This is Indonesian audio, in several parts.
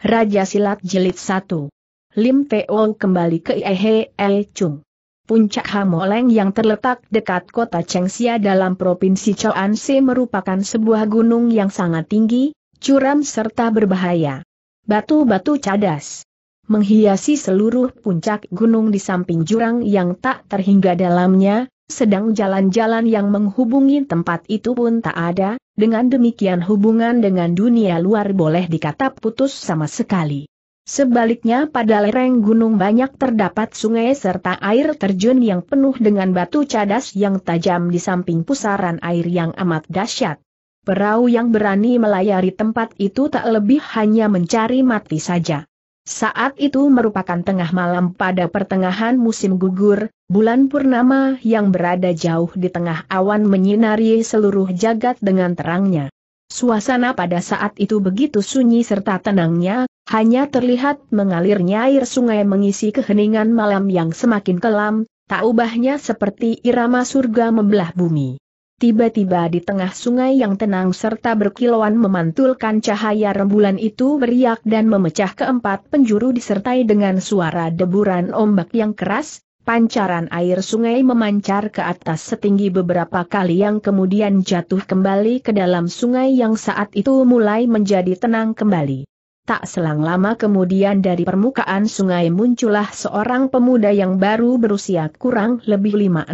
Raja Silat Jelit 1. Lim Teo kembali ke Ehe Chung. Puncak Hamoleng yang terletak dekat kota Chengxia dalam provinsi Choanse merupakan sebuah gunung yang sangat tinggi, curam serta berbahaya. Batu-batu cadas menghiasi seluruh puncak gunung di samping jurang yang tak terhingga dalamnya, sedang jalan-jalan yang menghubungi tempat itu pun tak ada, dengan demikian hubungan dengan dunia luar boleh dikata putus sama sekali. Sebaliknya pada lereng gunung banyak terdapat sungai serta air terjun yang penuh dengan batu cadas yang tajam di samping pusaran air yang amat dahsyat. Perahu yang berani melayari tempat itu tak lebih hanya mencari mati saja. Saat itu merupakan tengah malam pada pertengahan musim gugur, bulan purnama yang berada jauh di tengah awan menyinari seluruh jagat dengan terangnya. Suasana pada saat itu begitu sunyi serta tenangnya, hanya terlihat mengalirnya air sungai mengisi keheningan malam yang semakin kelam, tak ubahnya seperti irama surga membelah bumi. Tiba-tiba di tengah sungai yang tenang serta berkilauan memantulkan cahaya rembulan itu beriak dan memecah keempat penjuru disertai dengan suara deburan ombak yang keras, pancaran air sungai memancar ke atas setinggi beberapa kali yang kemudian jatuh kembali ke dalam sungai yang saat itu mulai menjadi tenang kembali. Tak selang lama kemudian dari permukaan sungai muncullah seorang pemuda yang baru berusia kurang lebih 5-16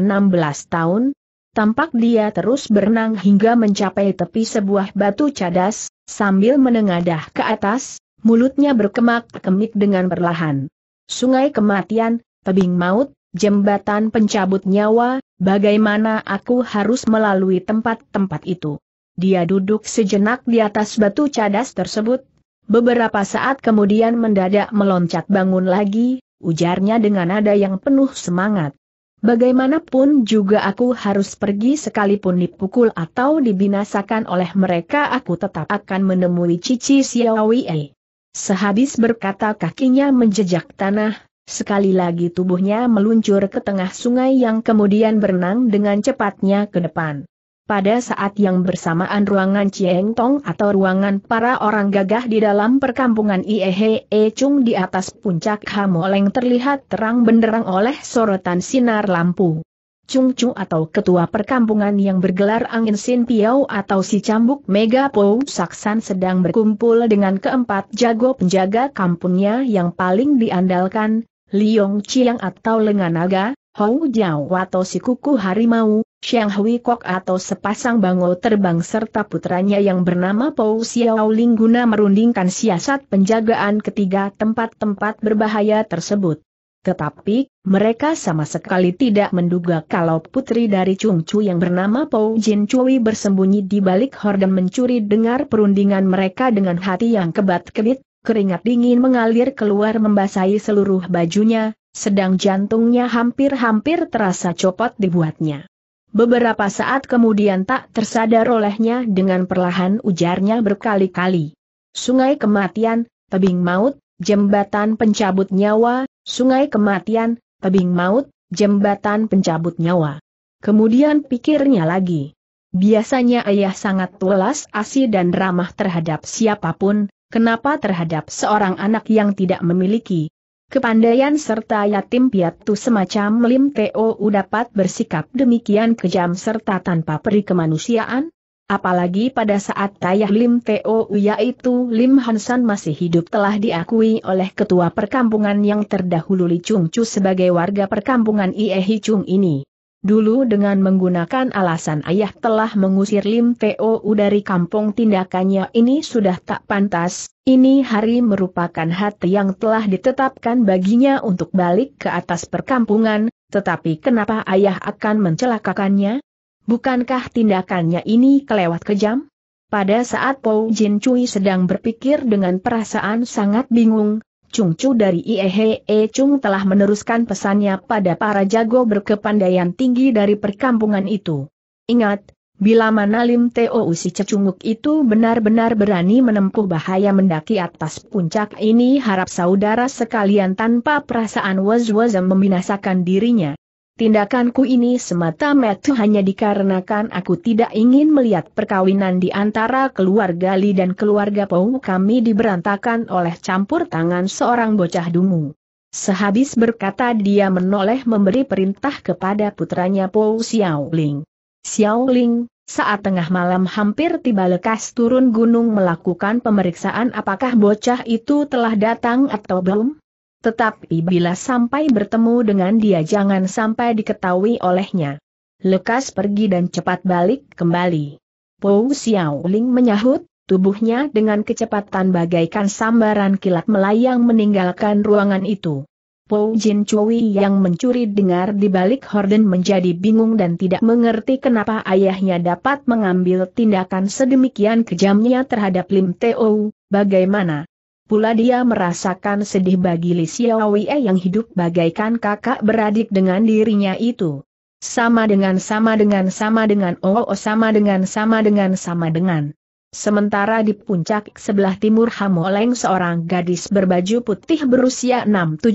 tahun, Tampak dia terus berenang hingga mencapai tepi sebuah batu cadas, sambil menengadah ke atas, mulutnya berkemak-kemik dengan perlahan. Sungai kematian, tebing maut, jembatan pencabut nyawa, bagaimana aku harus melalui tempat-tempat itu. Dia duduk sejenak di atas batu cadas tersebut. Beberapa saat kemudian mendadak meloncat bangun lagi, ujarnya dengan nada yang penuh semangat. Bagaimanapun juga aku harus pergi sekalipun dipukul atau dibinasakan oleh mereka aku tetap akan menemui Cici Siawie. Sehabis berkata kakinya menjejak tanah, sekali lagi tubuhnya meluncur ke tengah sungai yang kemudian berenang dengan cepatnya ke depan. Pada saat yang bersamaan ruangan Cieng Tong atau ruangan para orang gagah di dalam perkampungan Iehe Chung di atas puncak Hamoleng terlihat terang benderang oleh sorotan sinar lampu. Chung Chu atau ketua perkampungan yang bergelar Angin Sin Piao atau si cambuk Mega Po Saksan sedang berkumpul dengan keempat jago penjaga kampungnya yang paling diandalkan, Liong Chiang atau Lengan Naga, Hong Jiao atau si kuku harimau, Xiang Hui Kok atau sepasang bangau terbang serta putranya yang bernama Pou Xiao Ling guna merundingkan siasat penjagaan ketiga tempat-tempat berbahaya tersebut. Tetapi, mereka sama sekali tidak menduga kalau putri dari Chung Chu yang bernama Pou Jin Chui bersembunyi di balik horden mencuri dengar perundingan mereka dengan hati yang kebat-kebit, keringat dingin mengalir keluar membasahi seluruh bajunya, sedang jantungnya hampir-hampir terasa copot dibuatnya. Beberapa saat kemudian tak tersadar olehnya dengan perlahan ujarnya berkali-kali. Sungai kematian, tebing maut, jembatan pencabut nyawa, sungai kematian, tebing maut, jembatan pencabut nyawa. Kemudian pikirnya lagi. Biasanya ayah sangat tulas asih dan ramah terhadap siapapun, kenapa terhadap seorang anak yang tidak memiliki Kepandaian serta yatim piatu semacam Lim Teo dapat bersikap demikian kejam serta tanpa peri kemanusiaan? Apalagi pada saat Tayah Lim Teo yaitu Lim Hansan masih hidup telah diakui oleh ketua perkampungan yang terdahulu Li Chung Chu sebagai warga perkampungan Iehi Hi Chung ini. Dulu dengan menggunakan alasan ayah telah mengusir Lim Teo dari kampung tindakannya ini sudah tak pantas, ini hari merupakan hati yang telah ditetapkan baginya untuk balik ke atas perkampungan, tetapi kenapa ayah akan mencelakakannya? Bukankah tindakannya ini kelewat kejam? Pada saat Pau Jin Cui sedang berpikir dengan perasaan sangat bingung, Chung Chu dari Iehe E Chung telah meneruskan pesannya pada para jago berkepandaian tinggi dari perkampungan itu. Ingat, bila mana Lim Teo si cecunguk itu benar-benar berani menempuh bahaya mendaki atas puncak ini harap saudara sekalian tanpa perasaan was-was membinasakan dirinya. Tindakanku ini semata-mata hanya dikarenakan aku tidak ingin melihat perkawinan di antara keluarga Li dan keluarga Pau kami diberantakan oleh campur tangan seorang bocah dungu. Sehabis berkata dia menoleh memberi perintah kepada putranya Pau Xiao Ling. saat tengah malam hampir tiba lekas turun gunung melakukan pemeriksaan apakah bocah itu telah datang atau belum? Tetapi bila sampai bertemu dengan dia jangan sampai diketahui olehnya. Lekas pergi dan cepat balik kembali. Pou Xiaoling menyahut, tubuhnya dengan kecepatan bagaikan sambaran kilat melayang meninggalkan ruangan itu. Pou Jin Chui yang mencuri dengar di balik horden menjadi bingung dan tidak mengerti kenapa ayahnya dapat mengambil tindakan sedemikian kejamnya terhadap Lim Teo, bagaimana, Pula dia merasakan sedih bagi Li Xiaowei yang hidup bagaikan kakak beradik dengan dirinya itu. Sama dengan sama dengan sama dengan oh, oh sama dengan sama dengan sama dengan. Sementara di puncak sebelah timur Hamoleng seorang gadis berbaju putih berusia 6-17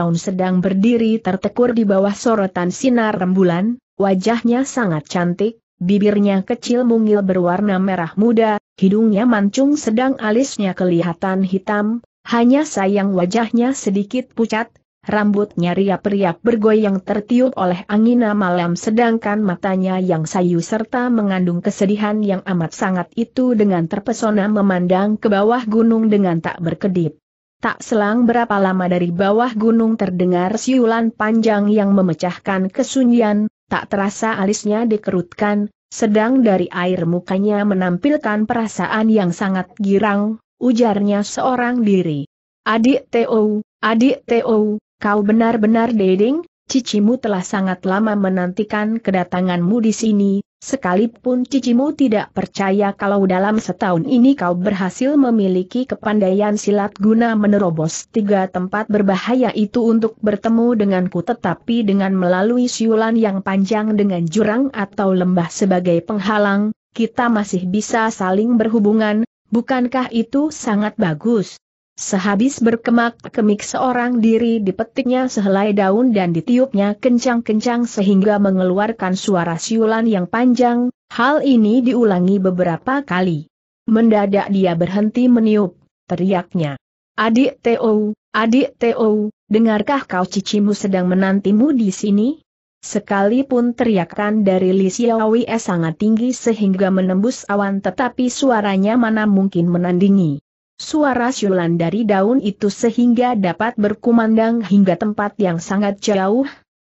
tahun sedang berdiri tertekur di bawah sorotan sinar rembulan, wajahnya sangat cantik, bibirnya kecil mungil berwarna merah muda, hidungnya mancung sedang alisnya kelihatan hitam, hanya sayang wajahnya sedikit pucat, rambutnya riap-riap bergoyang tertiup oleh angin malam sedangkan matanya yang sayu serta mengandung kesedihan yang amat sangat itu dengan terpesona memandang ke bawah gunung dengan tak berkedip. Tak selang berapa lama dari bawah gunung terdengar siulan panjang yang memecahkan kesunyian, tak terasa alisnya dikerutkan, sedang dari air mukanya menampilkan perasaan yang sangat girang, ujarnya seorang diri. Adik Teo, adik Teo, kau benar-benar deding, cicimu telah sangat lama menantikan kedatanganmu di sini, Sekalipun cicimu tidak percaya kalau dalam setahun ini kau berhasil memiliki kepandaian silat guna menerobos tiga tempat berbahaya itu untuk bertemu denganku tetapi dengan melalui siulan yang panjang dengan jurang atau lembah sebagai penghalang, kita masih bisa saling berhubungan, bukankah itu sangat bagus? Sehabis berkemak-kemik seorang diri dipetiknya sehelai daun dan ditiupnya kencang-kencang sehingga mengeluarkan suara siulan yang panjang, hal ini diulangi beberapa kali. Mendadak dia berhenti meniup, teriaknya. Adik Teo, adik Teo, dengarkah kau cicimu sedang menantimu di sini? Sekalipun teriakan dari Li Xiaowie sangat tinggi sehingga menembus awan tetapi suaranya mana mungkin menandingi. Suara syulan dari daun itu sehingga dapat berkumandang hingga tempat yang sangat jauh.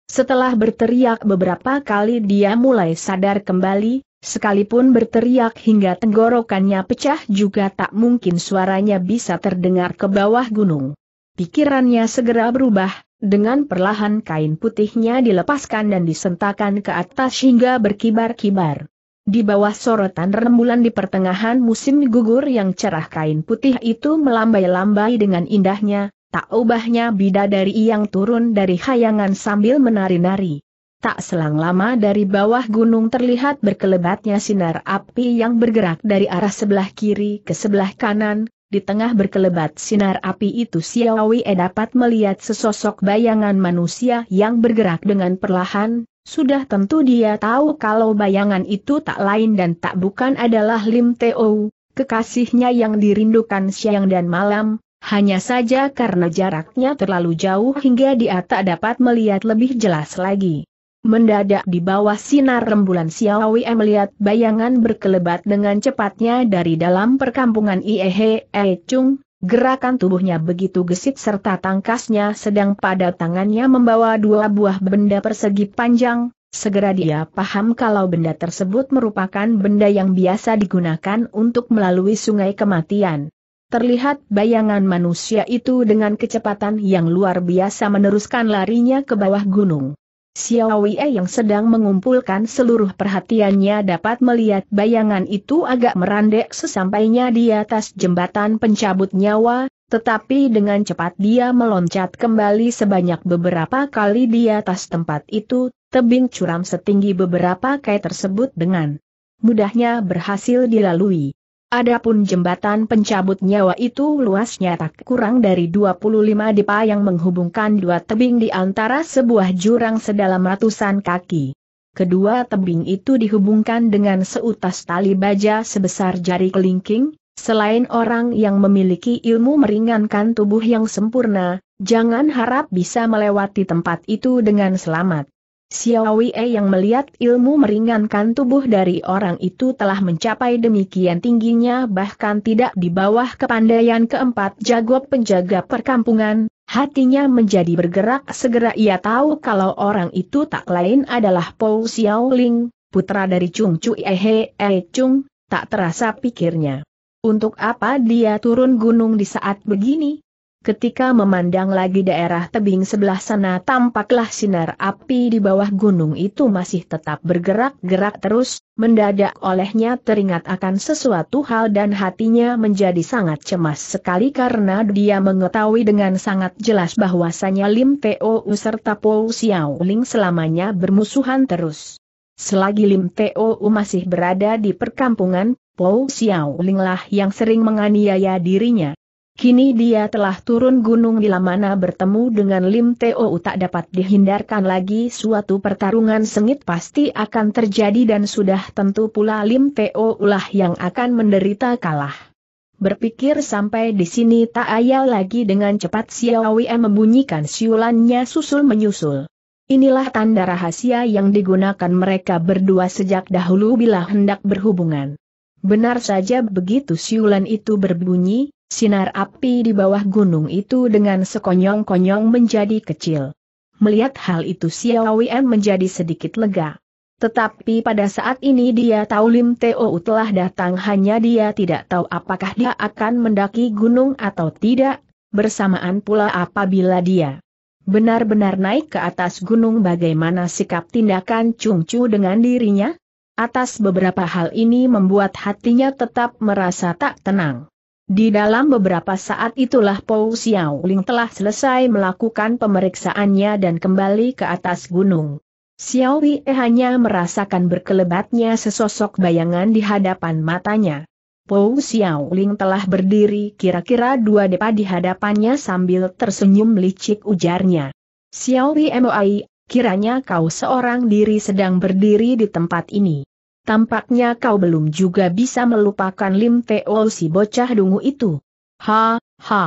Setelah berteriak beberapa kali dia mulai sadar kembali, sekalipun berteriak hingga tenggorokannya pecah juga tak mungkin suaranya bisa terdengar ke bawah gunung. Pikirannya segera berubah, dengan perlahan kain putihnya dilepaskan dan disentakan ke atas hingga berkibar-kibar. Di bawah sorotan rembulan di pertengahan musim gugur yang cerah kain putih itu melambai-lambai dengan indahnya, tak ubahnya bidadari yang turun dari hayangan sambil menari-nari. Tak selang lama dari bawah gunung terlihat berkelebatnya sinar api yang bergerak dari arah sebelah kiri ke sebelah kanan, di tengah berkelebat sinar api itu Xiaowei dapat melihat sesosok bayangan manusia yang bergerak dengan perlahan, sudah tentu dia tahu kalau bayangan itu tak lain dan tak bukan adalah Lim Teo, kekasihnya yang dirindukan siang dan malam, hanya saja karena jaraknya terlalu jauh hingga dia tak dapat melihat lebih jelas lagi. Mendadak di bawah sinar rembulan Xiaowi melihat bayangan berkelebat dengan cepatnya dari dalam perkampungan Iehe E Chung, Gerakan tubuhnya begitu gesit serta tangkasnya sedang pada tangannya membawa dua buah benda persegi panjang, segera dia paham kalau benda tersebut merupakan benda yang biasa digunakan untuk melalui sungai kematian. Terlihat bayangan manusia itu dengan kecepatan yang luar biasa meneruskan larinya ke bawah gunung. Xiao Wei yang sedang mengumpulkan seluruh perhatiannya dapat melihat bayangan itu agak merandek sesampainya di atas jembatan pencabut nyawa, tetapi dengan cepat dia meloncat kembali sebanyak beberapa kali di atas tempat itu, tebing curam setinggi beberapa kai tersebut dengan mudahnya berhasil dilalui. Adapun jembatan pencabut nyawa itu luasnya tak kurang dari 25 dipa yang menghubungkan dua tebing di antara sebuah jurang sedalam ratusan kaki. Kedua tebing itu dihubungkan dengan seutas tali baja sebesar jari kelingking, selain orang yang memiliki ilmu meringankan tubuh yang sempurna, jangan harap bisa melewati tempat itu dengan selamat. Xiaowei yang melihat ilmu meringankan tubuh dari orang itu telah mencapai demikian tingginya bahkan tidak di bawah kepandaian keempat jago penjaga perkampungan, hatinya menjadi bergerak segera ia tahu kalau orang itu tak lain adalah Pou Xiaoling, putra dari Chung Cui Ehe E Chung, tak terasa pikirnya. Untuk apa dia turun gunung di saat begini? Ketika memandang lagi daerah tebing sebelah sana tampaklah sinar api di bawah gunung itu masih tetap bergerak-gerak terus, mendadak olehnya teringat akan sesuatu hal dan hatinya menjadi sangat cemas sekali karena dia mengetahui dengan sangat jelas bahwasanya Lim Teo serta Po Xiao Ling selamanya bermusuhan terus. Selagi Lim Teo masih berada di perkampungan, Po Xiao Ling lah yang sering menganiaya dirinya. Kini dia telah turun gunung bila mana bertemu dengan Lim Teo tak dapat dihindarkan lagi suatu pertarungan sengit pasti akan terjadi dan sudah tentu pula Lim Teo ulah yang akan menderita kalah. Berpikir sampai di sini tak ayal lagi dengan cepat Xiao Wei membunyikan siulannya susul-menyusul. Inilah tanda rahasia yang digunakan mereka berdua sejak dahulu bila hendak berhubungan. Benar saja begitu siulan itu berbunyi, sinar api di bawah gunung itu dengan sekonyong-konyong menjadi kecil. Melihat hal itu Xiao Wen menjadi sedikit lega. Tetapi pada saat ini dia tahu Lim Teo telah datang hanya dia tidak tahu apakah dia akan mendaki gunung atau tidak, bersamaan pula apabila dia benar-benar naik ke atas gunung bagaimana sikap tindakan Chung Chu dengan dirinya? Atas beberapa hal ini membuat hatinya tetap merasa tak tenang. Di dalam beberapa saat itulah Pou Ling telah selesai melakukan pemeriksaannya dan kembali ke atas gunung. Xiao Wei hanya merasakan berkelebatnya sesosok bayangan di hadapan matanya. Pou Ling telah berdiri kira-kira dua depa di hadapannya sambil tersenyum licik ujarnya. Xiao Wei Moi, kiranya kau seorang diri sedang berdiri di tempat ini. Tampaknya kau belum juga bisa melupakan Lim Teo si bocah dungu itu. Ha, ha.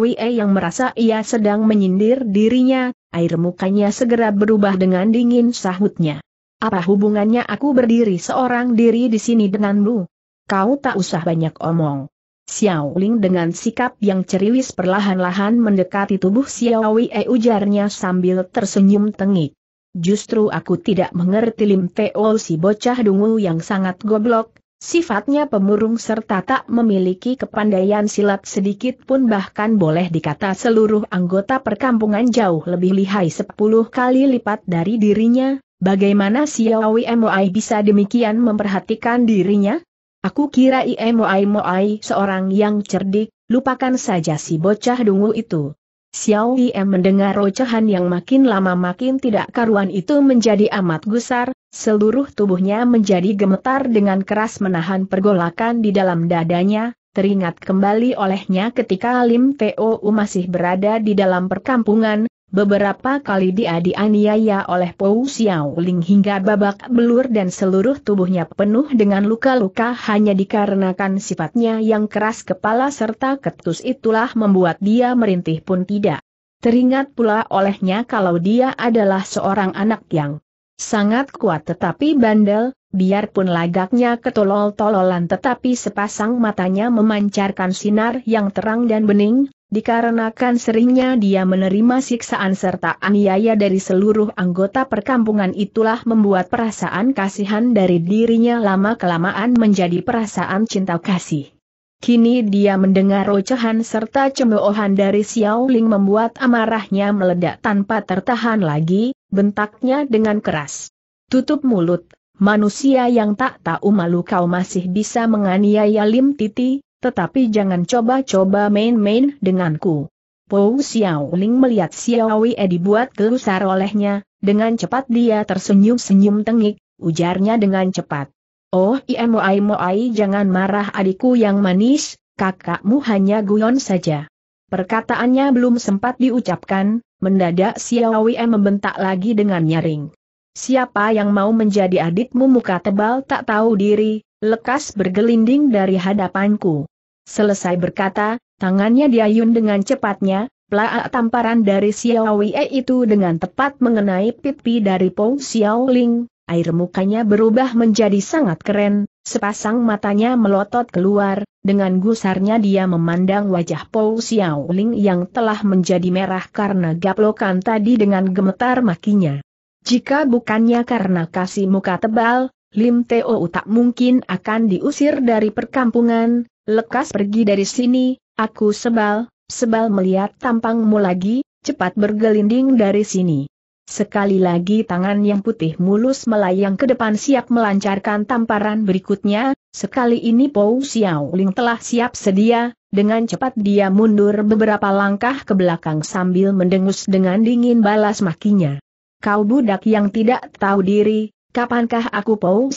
Wei yang merasa ia sedang menyindir dirinya, air mukanya segera berubah dengan dingin sahutnya. Apa hubungannya aku berdiri seorang diri di sini denganmu? Kau tak usah banyak omong. Xiao Ling dengan sikap yang ceriwis perlahan-lahan mendekati tubuh Xiao Wei ujarnya sambil tersenyum tengik. Justru aku tidak mengerti Lim Teo si bocah dungu yang sangat goblok, sifatnya pemurung serta tak memiliki kepandaian silat sedikit pun bahkan boleh dikata seluruh anggota perkampungan jauh lebih lihai sepuluh kali lipat dari dirinya, bagaimana si Xiaowi Moai bisa demikian memperhatikan dirinya? Aku kira Imoai Moai seorang yang cerdik, lupakan saja si bocah dungu itu. Xiao Yie mendengar rocehan yang makin lama makin tidak karuan itu menjadi amat gusar, seluruh tubuhnya menjadi gemetar dengan keras menahan pergolakan di dalam dadanya, teringat kembali olehnya ketika Lim Teo masih berada di dalam perkampungan, Beberapa kali dia dianiaya oleh Pou Xiao Ling hingga babak belur dan seluruh tubuhnya penuh dengan luka-luka hanya dikarenakan sifatnya yang keras kepala serta ketus itulah membuat dia merintih pun tidak. Teringat pula olehnya kalau dia adalah seorang anak yang sangat kuat tetapi bandel, biarpun lagaknya ketolol-tololan tetapi sepasang matanya memancarkan sinar yang terang dan bening, Dikarenakan seringnya dia menerima siksaan serta aniaya dari seluruh anggota perkampungan itulah membuat perasaan kasihan dari dirinya lama-kelamaan menjadi perasaan cinta kasih. Kini dia mendengar rocehan serta cemoohan dari Xiao Ling membuat amarahnya meledak tanpa tertahan lagi, bentaknya dengan keras. Tutup mulut, manusia yang tak tahu malu kau masih bisa menganiaya Lim Titi, tetapi jangan coba-coba main-main denganku. Xiao Xiaoling melihat Xiao Wei dibuat gelusar olehnya, dengan cepat dia tersenyum-senyum tengik, ujarnya dengan cepat. Oh iemoai moai jangan marah adikku yang manis, kakakmu hanya guyon saja. Perkataannya belum sempat diucapkan, mendadak Xiao Wei membentak lagi dengan nyaring. Siapa yang mau menjadi adikmu muka tebal tak tahu diri, lekas bergelinding dari hadapanku. Selesai berkata, tangannya diayun dengan cepatnya, pelaa tamparan dari Xiao Wei itu dengan tepat mengenai pipi dari Po Xiao Ling, air mukanya berubah menjadi sangat keren, sepasang matanya melotot keluar, dengan gusarnya dia memandang wajah Po Xiao Ling yang telah menjadi merah karena gaplokan tadi dengan gemetar makinya. Jika bukannya karena kasih muka tebal, Lim Teo tak mungkin akan diusir dari perkampungan, lekas pergi dari sini, aku sebal, sebal melihat tampangmu lagi, cepat bergelinding dari sini. Sekali lagi tangan yang putih mulus melayang ke depan siap melancarkan tamparan berikutnya, sekali ini Pou Xiao Ling telah siap sedia, dengan cepat dia mundur beberapa langkah ke belakang sambil mendengus dengan dingin balas makinya. Kau budak yang tidak tahu diri, kapankah aku Pou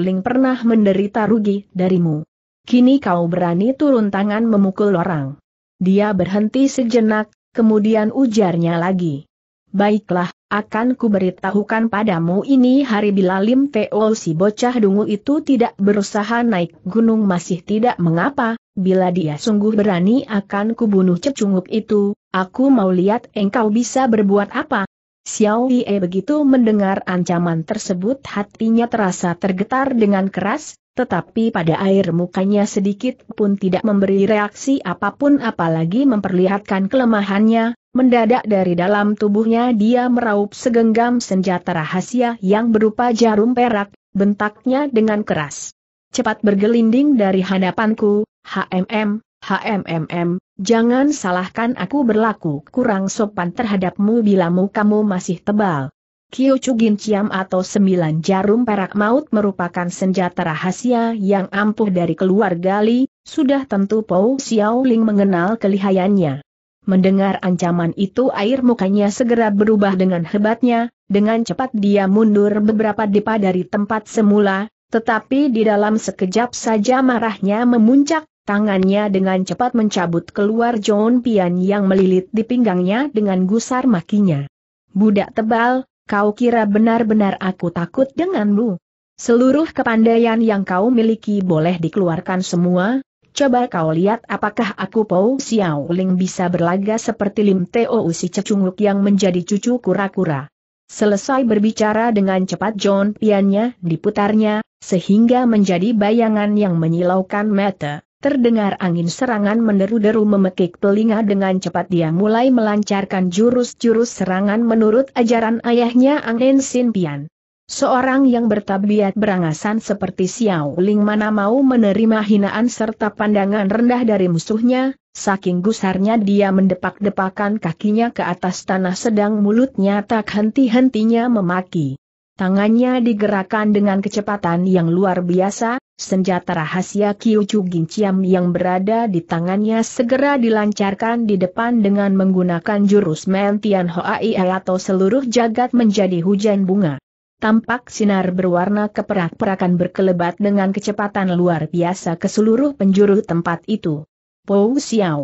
Ling pernah menderita rugi darimu? Kini kau berani turun tangan memukul orang. Dia berhenti sejenak, kemudian ujarnya lagi. Baiklah, akan kuberitahukan padamu ini hari bila Lim Teo si bocah dungu itu tidak berusaha naik gunung masih tidak mengapa, bila dia sungguh berani akan kubunuh cecunguk itu, aku mau lihat engkau bisa berbuat apa, Xiao Yi begitu mendengar ancaman tersebut hatinya terasa tergetar dengan keras, tetapi pada air mukanya sedikit pun tidak memberi reaksi apapun apalagi memperlihatkan kelemahannya, mendadak dari dalam tubuhnya dia meraup segenggam senjata rahasia yang berupa jarum perak, bentaknya dengan keras. Cepat bergelinding dari hadapanku, HMM, HMMM, jangan salahkan aku berlaku kurang sopan terhadapmu bilamu kamu masih tebal. Kyuchugin Ciam atau sembilan jarum perak maut merupakan senjata rahasia yang ampuh dari keluarga Li, sudah tentu Pou Xiaoling mengenal kelihayannya. Mendengar ancaman itu air mukanya segera berubah dengan hebatnya, dengan cepat dia mundur beberapa depa dari tempat semula, tetapi di dalam sekejap saja marahnya memuncak, Tangannya dengan cepat mencabut keluar John Pian yang melilit di pinggangnya dengan gusar makinya. Budak tebal, kau kira benar-benar aku takut denganmu. Seluruh kepandaian yang kau miliki boleh dikeluarkan semua, coba kau lihat apakah aku Pou Xiao Ling bisa berlaga seperti Lim Teo Usi cecunguk yang menjadi cucu kura-kura. Selesai berbicara dengan cepat John Piannya diputarnya, sehingga menjadi bayangan yang menyilaukan mata. Terdengar angin serangan meneru deru memekik telinga dengan cepat dia mulai melancarkan jurus-jurus serangan menurut ajaran ayahnya Angin Sin Pian. Seorang yang bertabiat berangasan seperti Xiao Ling mana mau menerima hinaan serta pandangan rendah dari musuhnya, saking gusarnya dia mendepak-depakan kakinya ke atas tanah sedang mulutnya tak henti-hentinya memaki. Tangannya digerakkan dengan kecepatan yang luar biasa, Senjata rahasia Kyuchu Ginciam yang berada di tangannya segera dilancarkan di depan dengan menggunakan jurus Mentian Hoai atau seluruh jagat menjadi hujan bunga. Tampak sinar berwarna keperak-perakan berkelebat dengan kecepatan luar biasa ke seluruh penjuru tempat itu. Pou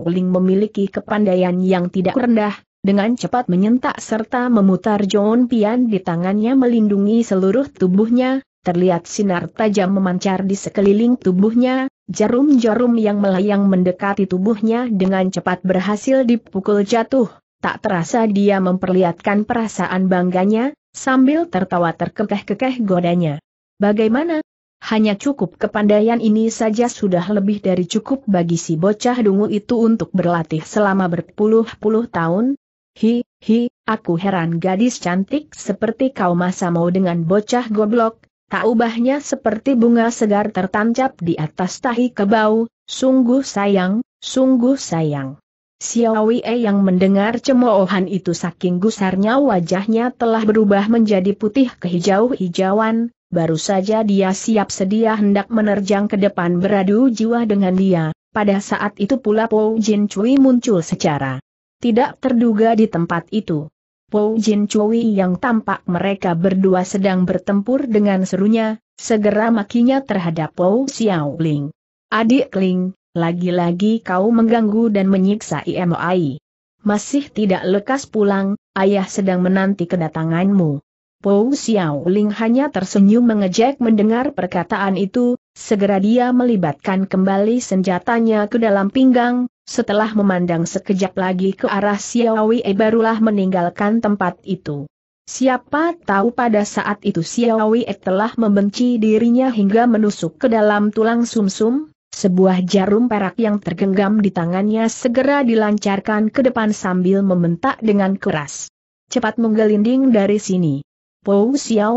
Ling memiliki kepandaian yang tidak rendah, dengan cepat menyentak serta memutar John Pian di tangannya melindungi seluruh tubuhnya, terlihat sinar tajam memancar di sekeliling tubuhnya, jarum-jarum yang melayang mendekati tubuhnya dengan cepat berhasil dipukul jatuh. Tak terasa dia memperlihatkan perasaan bangganya, sambil tertawa terkekeh-kekeh godanya. Bagaimana? Hanya cukup kepandaian ini saja sudah lebih dari cukup bagi si bocah dungu itu untuk berlatih selama berpuluh-puluh tahun. Hi, hi, aku heran gadis cantik seperti kau masa mau dengan bocah goblok, tak ubahnya seperti bunga segar tertancap di atas tahi kebau, sungguh sayang, sungguh sayang. Xiaowie yang mendengar cemoohan itu saking gusarnya wajahnya telah berubah menjadi putih kehijau-hijauan, baru saja dia siap sedia hendak menerjang ke depan beradu jiwa dengan dia, pada saat itu pula Po Jin Cui muncul secara tidak terduga di tempat itu. Pou Jin Chui yang tampak mereka berdua sedang bertempur dengan serunya, segera makinya terhadap Po Xiao Ling. Adik Ling, lagi-lagi kau mengganggu dan menyiksa IMOI. Masih tidak lekas pulang, ayah sedang menanti kedatanganmu. Po Xiao Ling hanya tersenyum mengejek mendengar perkataan itu, Segera dia melibatkan kembali senjatanya ke dalam pinggang, setelah memandang sekejap lagi ke arah Xiaowei eh, barulah meninggalkan tempat itu. Siapa tahu pada saat itu Xiaowei eh, telah membenci dirinya hingga menusuk ke dalam tulang sumsum, -sum, sebuah jarum perak yang tergenggam di tangannya segera dilancarkan ke depan sambil membentak dengan keras. Cepat menggelinding dari sini. Pou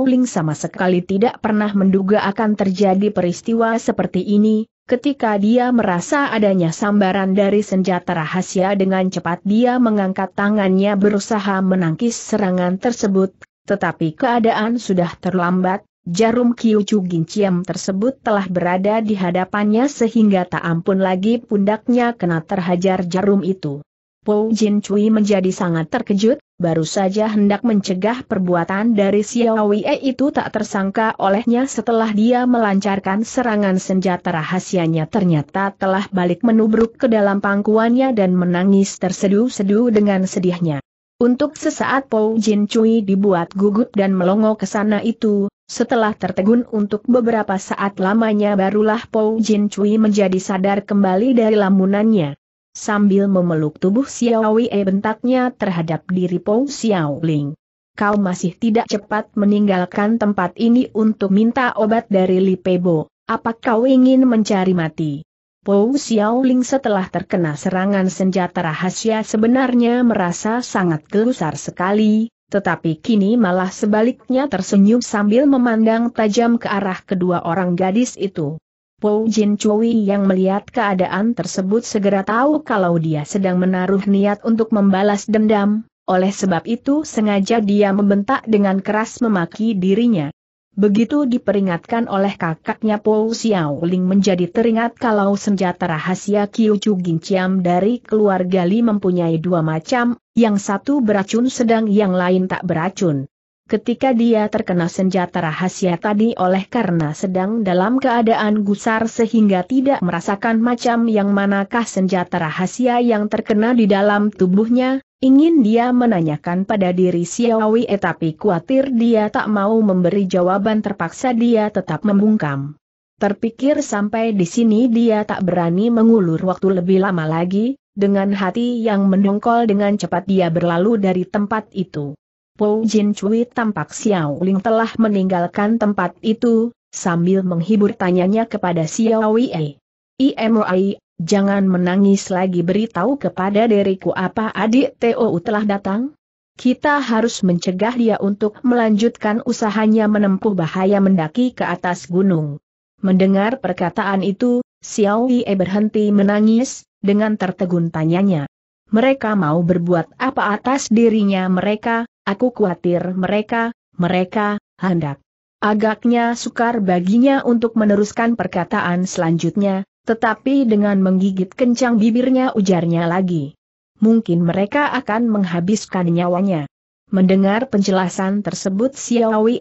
Ling sama sekali tidak pernah menduga akan terjadi peristiwa seperti ini, Ketika dia merasa adanya sambaran dari senjata rahasia dengan cepat dia mengangkat tangannya berusaha menangkis serangan tersebut, tetapi keadaan sudah terlambat, jarum Kyu Ginciam tersebut telah berada di hadapannya sehingga tak ampun lagi pundaknya kena terhajar jarum itu. Pou Jin Cui menjadi sangat terkejut, baru saja hendak mencegah perbuatan dari Xiao Wei itu tak tersangka olehnya setelah dia melancarkan serangan senjata rahasianya ternyata telah balik menubruk ke dalam pangkuannya dan menangis tersedu-sedu dengan sedihnya. Untuk sesaat Pou Jin Cui dibuat gugup dan melongo ke sana itu, setelah tertegun untuk beberapa saat lamanya barulah Pou Jin Cui menjadi sadar kembali dari lamunannya. Sambil memeluk tubuh Xiao Wei bentaknya terhadap diri Pong Xiao Ling. Kau masih tidak cepat meninggalkan tempat ini untuk minta obat dari Li Pebo, apa kau ingin mencari mati? Pou Xiao Ling setelah terkena serangan senjata rahasia sebenarnya merasa sangat gelusar sekali, tetapi kini malah sebaliknya tersenyum sambil memandang tajam ke arah kedua orang gadis itu. Pou Jin Chui yang melihat keadaan tersebut segera tahu kalau dia sedang menaruh niat untuk membalas dendam, oleh sebab itu sengaja dia membentak dengan keras memaki dirinya. Begitu diperingatkan oleh kakaknya Xiao Ling menjadi teringat kalau senjata rahasia Kiu Chu Chiam dari keluarga Li mempunyai dua macam, yang satu beracun sedang yang lain tak beracun ketika dia terkena senjata rahasia tadi oleh karena sedang dalam keadaan gusar sehingga tidak merasakan macam yang manakah senjata rahasia yang terkena di dalam tubuhnya, ingin dia menanyakan pada diri eh, tapi khawatir dia tak mau memberi jawaban terpaksa dia tetap membungkam. Terpikir sampai di sini dia tak berani mengulur waktu lebih lama lagi, dengan hati yang mendongkol dengan cepat dia berlalu dari tempat itu. Wu Jin Cui tampak Xiao Ling telah meninggalkan tempat itu, sambil menghibur tanyanya kepada Xiao Wei. IMOI, jangan menangis lagi beritahu kepada diriku apa adik TOU telah datang? Kita harus mencegah dia untuk melanjutkan usahanya menempuh bahaya mendaki ke atas gunung. Mendengar perkataan itu, Xiao Wei berhenti menangis, dengan tertegun tanyanya. Mereka mau berbuat apa atas dirinya mereka, Aku khawatir mereka, mereka, hendak. Agaknya sukar baginya untuk meneruskan perkataan selanjutnya, tetapi dengan menggigit kencang bibirnya ujarnya lagi. Mungkin mereka akan menghabiskan nyawanya. Mendengar penjelasan tersebut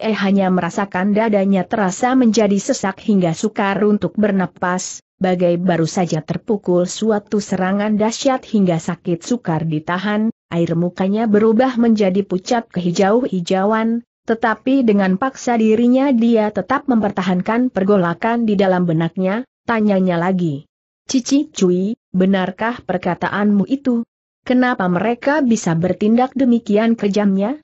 eh hanya merasakan dadanya terasa menjadi sesak hingga sukar untuk bernapas, bagai baru saja terpukul suatu serangan dahsyat hingga sakit sukar ditahan, air mukanya berubah menjadi pucat kehijau-hijauan, tetapi dengan paksa dirinya dia tetap mempertahankan pergolakan di dalam benaknya, tanyanya lagi. Cici Cui, benarkah perkataanmu itu? Kenapa mereka bisa bertindak demikian kejamnya?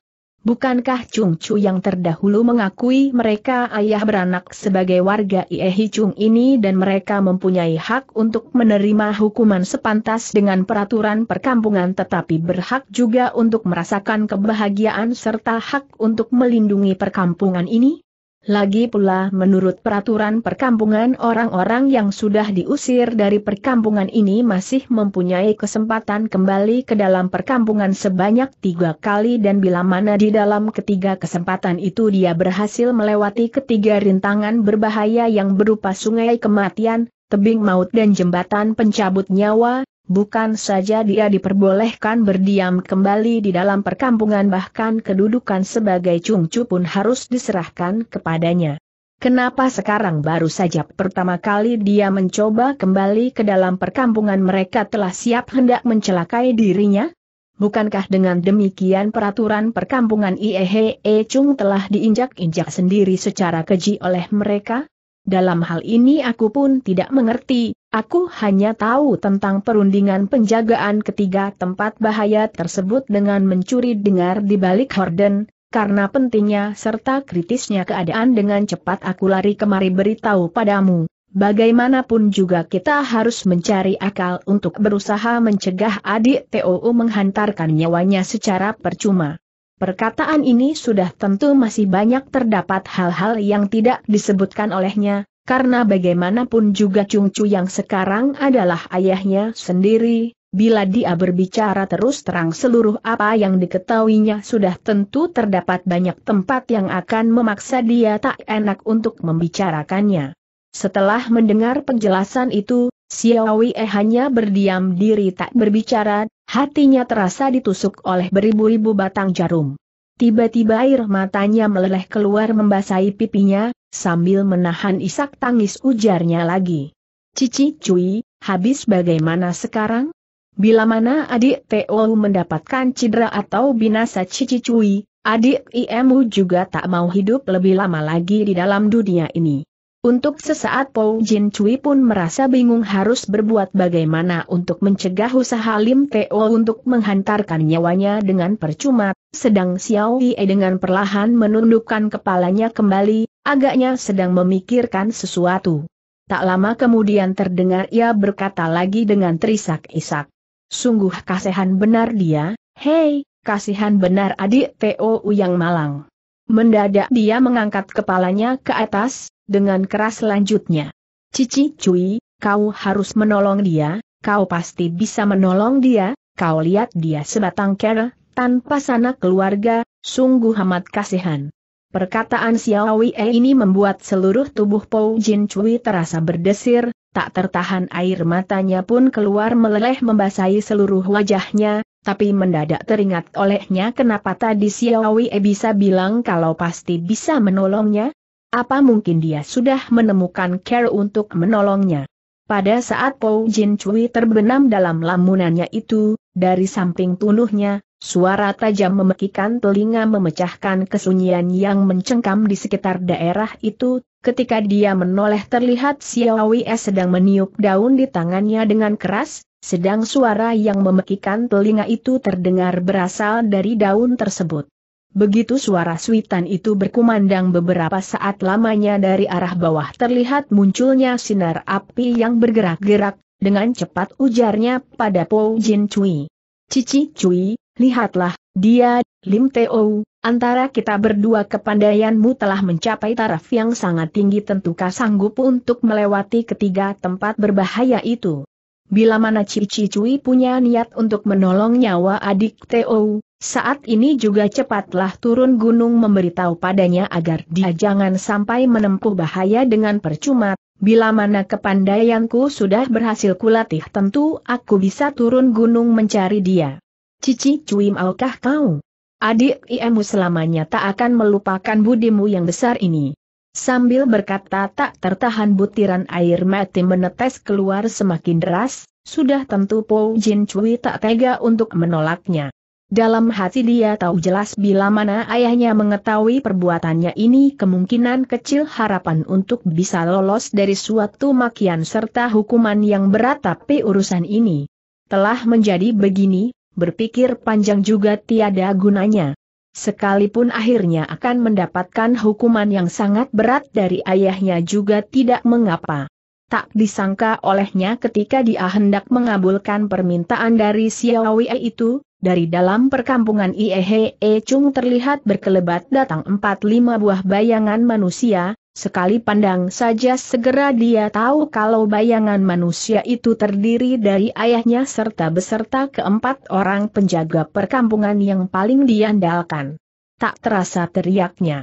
Bukankah Chung Chu yang terdahulu mengakui mereka ayah beranak sebagai warga Iehi Chung ini dan mereka mempunyai hak untuk menerima hukuman sepantas dengan peraturan perkampungan tetapi berhak juga untuk merasakan kebahagiaan serta hak untuk melindungi perkampungan ini? Lagi pula menurut peraturan perkampungan orang-orang yang sudah diusir dari perkampungan ini masih mempunyai kesempatan kembali ke dalam perkampungan sebanyak tiga kali dan bila mana di dalam ketiga kesempatan itu dia berhasil melewati ketiga rintangan berbahaya yang berupa sungai kematian, tebing maut dan jembatan pencabut nyawa, Bukan saja dia diperbolehkan berdiam kembali di dalam perkampungan bahkan kedudukan sebagai cungcu pun harus diserahkan kepadanya. Kenapa sekarang baru saja pertama kali dia mencoba kembali ke dalam perkampungan mereka telah siap hendak mencelakai dirinya? Bukankah dengan demikian peraturan perkampungan Iehe Chung telah diinjak-injak sendiri secara keji oleh mereka? dalam hal ini aku pun tidak mengerti, aku hanya tahu tentang perundingan penjagaan ketiga tempat bahaya tersebut dengan mencuri dengar di balik horden, karena pentingnya serta kritisnya keadaan dengan cepat aku lari kemari beritahu padamu. Bagaimanapun juga kita harus mencari akal untuk berusaha mencegah adik TOU menghantarkan nyawanya secara percuma. Perkataan ini sudah tentu masih banyak terdapat hal-hal yang tidak disebutkan olehnya, karena bagaimanapun juga Chung Chu yang sekarang adalah ayahnya sendiri, bila dia berbicara terus terang seluruh apa yang diketahuinya sudah tentu terdapat banyak tempat yang akan memaksa dia tak enak untuk membicarakannya. Setelah mendengar penjelasan itu, Xiao Wei hanya berdiam diri tak berbicara, Hatinya terasa ditusuk oleh beribu-ribu batang jarum. Tiba-tiba air matanya meleleh keluar membasahi pipinya, sambil menahan isak tangis ujarnya lagi. Cici cuy, habis bagaimana sekarang? Bila mana adik Teo mendapatkan cedera atau binasa cici cuy, adik IMU juga tak mau hidup lebih lama lagi di dalam dunia ini. Untuk sesaat Pou Jin Cui pun merasa bingung harus berbuat bagaimana untuk mencegah usaha Lim Teo untuk menghantarkan nyawanya dengan percuma, sedang Xiao Yi dengan perlahan menundukkan kepalanya kembali, agaknya sedang memikirkan sesuatu. Tak lama kemudian terdengar ia berkata lagi dengan terisak-isak. Sungguh kasihan benar dia, hei, kasihan benar adik Teo yang malang. Mendadak dia mengangkat kepalanya ke atas, dengan keras lanjutnya. Cici Cui, kau harus menolong dia, kau pasti bisa menolong dia, kau lihat dia sebatang kera, tanpa sanak keluarga, sungguh amat kasihan. Perkataan Wei ini membuat seluruh tubuh Pou Jin Cui terasa berdesir, tak tertahan air matanya pun keluar meleleh membasahi seluruh wajahnya, tapi mendadak teringat olehnya kenapa tadi Wei bisa bilang kalau pasti bisa menolongnya, apa mungkin dia sudah menemukan care untuk menolongnya? Pada saat Pou Jin Cui terbenam dalam lamunannya itu, dari samping tunuhnya, suara tajam memekikan telinga memecahkan kesunyian yang mencengkam di sekitar daerah itu, ketika dia menoleh terlihat Xiao Wei sedang meniup daun di tangannya dengan keras, sedang suara yang memekikan telinga itu terdengar berasal dari daun tersebut. Begitu suara suitan itu berkumandang beberapa saat lamanya dari arah bawah terlihat munculnya sinar api yang bergerak-gerak, dengan cepat ujarnya pada Po Jin Cui. Cici Cui, lihatlah, dia, Lim Teo, antara kita berdua kepandaianmu telah mencapai taraf yang sangat tinggi tentukah sanggup untuk melewati ketiga tempat berbahaya itu. Bila mana Cici Cui punya niat untuk menolong nyawa adik Teo, saat ini juga cepatlah turun gunung memberitahu padanya agar dia jangan sampai menempuh bahaya dengan percuma, bila mana kepandaianku sudah berhasil kulatih tentu aku bisa turun gunung mencari dia. Cici cuim alkah kau? Adik iemu selamanya tak akan melupakan budimu yang besar ini. Sambil berkata tak tertahan butiran air mati menetes keluar semakin deras, sudah tentu Po Jin Cui tak tega untuk menolaknya. Dalam hati dia tahu jelas bila mana ayahnya mengetahui perbuatannya ini kemungkinan kecil harapan untuk bisa lolos dari suatu makian serta hukuman yang berat tapi urusan ini telah menjadi begini, berpikir panjang juga tiada gunanya. Sekalipun akhirnya akan mendapatkan hukuman yang sangat berat dari ayahnya juga tidak mengapa tak disangka olehnya ketika dia hendak mengabulkan permintaan dari Xiaowei itu, dari dalam perkampungan Iehe Chung terlihat berkelebat datang empat lima buah bayangan manusia, sekali pandang saja segera dia tahu kalau bayangan manusia itu terdiri dari ayahnya serta beserta keempat orang penjaga perkampungan yang paling diandalkan. Tak terasa teriaknya.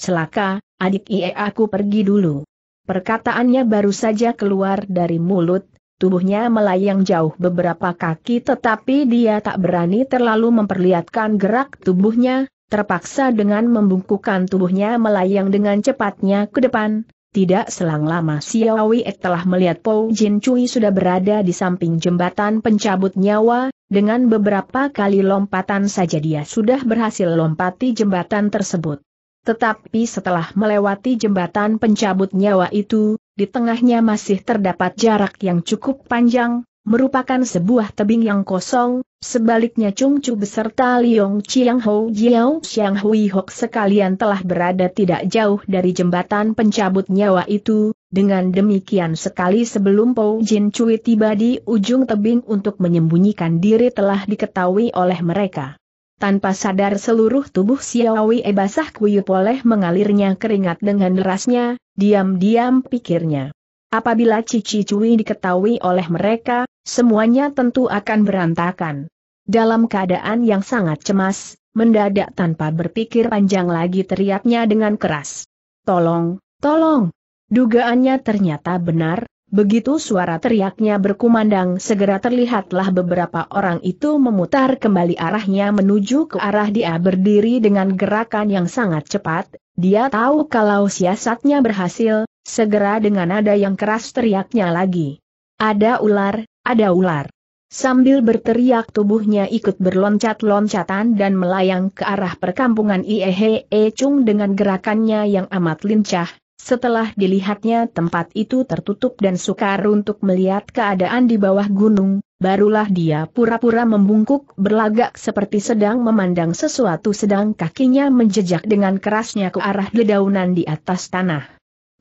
Celaka, adik Ie aku pergi dulu. Perkataannya baru saja keluar dari mulut, Tubuhnya melayang jauh beberapa kaki tetapi dia tak berani terlalu memperlihatkan gerak tubuhnya, terpaksa dengan membungkukan tubuhnya melayang dengan cepatnya ke depan. Tidak selang lama Xiaowi Ek telah melihat Po Jin Cui sudah berada di samping jembatan pencabut nyawa, dengan beberapa kali lompatan saja dia sudah berhasil lompati jembatan tersebut. Tetapi setelah melewati jembatan pencabut nyawa itu, di tengahnya masih terdapat jarak yang cukup panjang, merupakan sebuah tebing yang kosong, sebaliknya Chung Chu beserta Liong Chiang Ho Jiao Xiang Hui Hok sekalian telah berada tidak jauh dari jembatan pencabut nyawa itu, dengan demikian sekali sebelum Pou Jin Cui tiba di ujung tebing untuk menyembunyikan diri telah diketahui oleh mereka. Tanpa sadar seluruh tubuh Xiaowie basah kuyup oleh mengalirnya keringat dengan derasnya, diam-diam pikirnya. Apabila Cici Cui diketahui oleh mereka, semuanya tentu akan berantakan. Dalam keadaan yang sangat cemas, mendadak tanpa berpikir panjang lagi teriaknya dengan keras. Tolong, tolong! Dugaannya ternyata benar, Begitu suara teriaknya berkumandang segera terlihatlah beberapa orang itu memutar kembali arahnya menuju ke arah dia berdiri dengan gerakan yang sangat cepat, dia tahu kalau siasatnya berhasil, segera dengan nada yang keras teriaknya lagi. Ada ular, ada ular. Sambil berteriak tubuhnya ikut berloncat-loncatan dan melayang ke arah perkampungan Iehe Chung dengan gerakannya yang amat lincah, setelah dilihatnya tempat itu tertutup dan sukar untuk melihat keadaan di bawah gunung, barulah dia pura-pura membungkuk berlagak seperti sedang memandang sesuatu sedang kakinya menjejak dengan kerasnya ke arah dedaunan di atas tanah.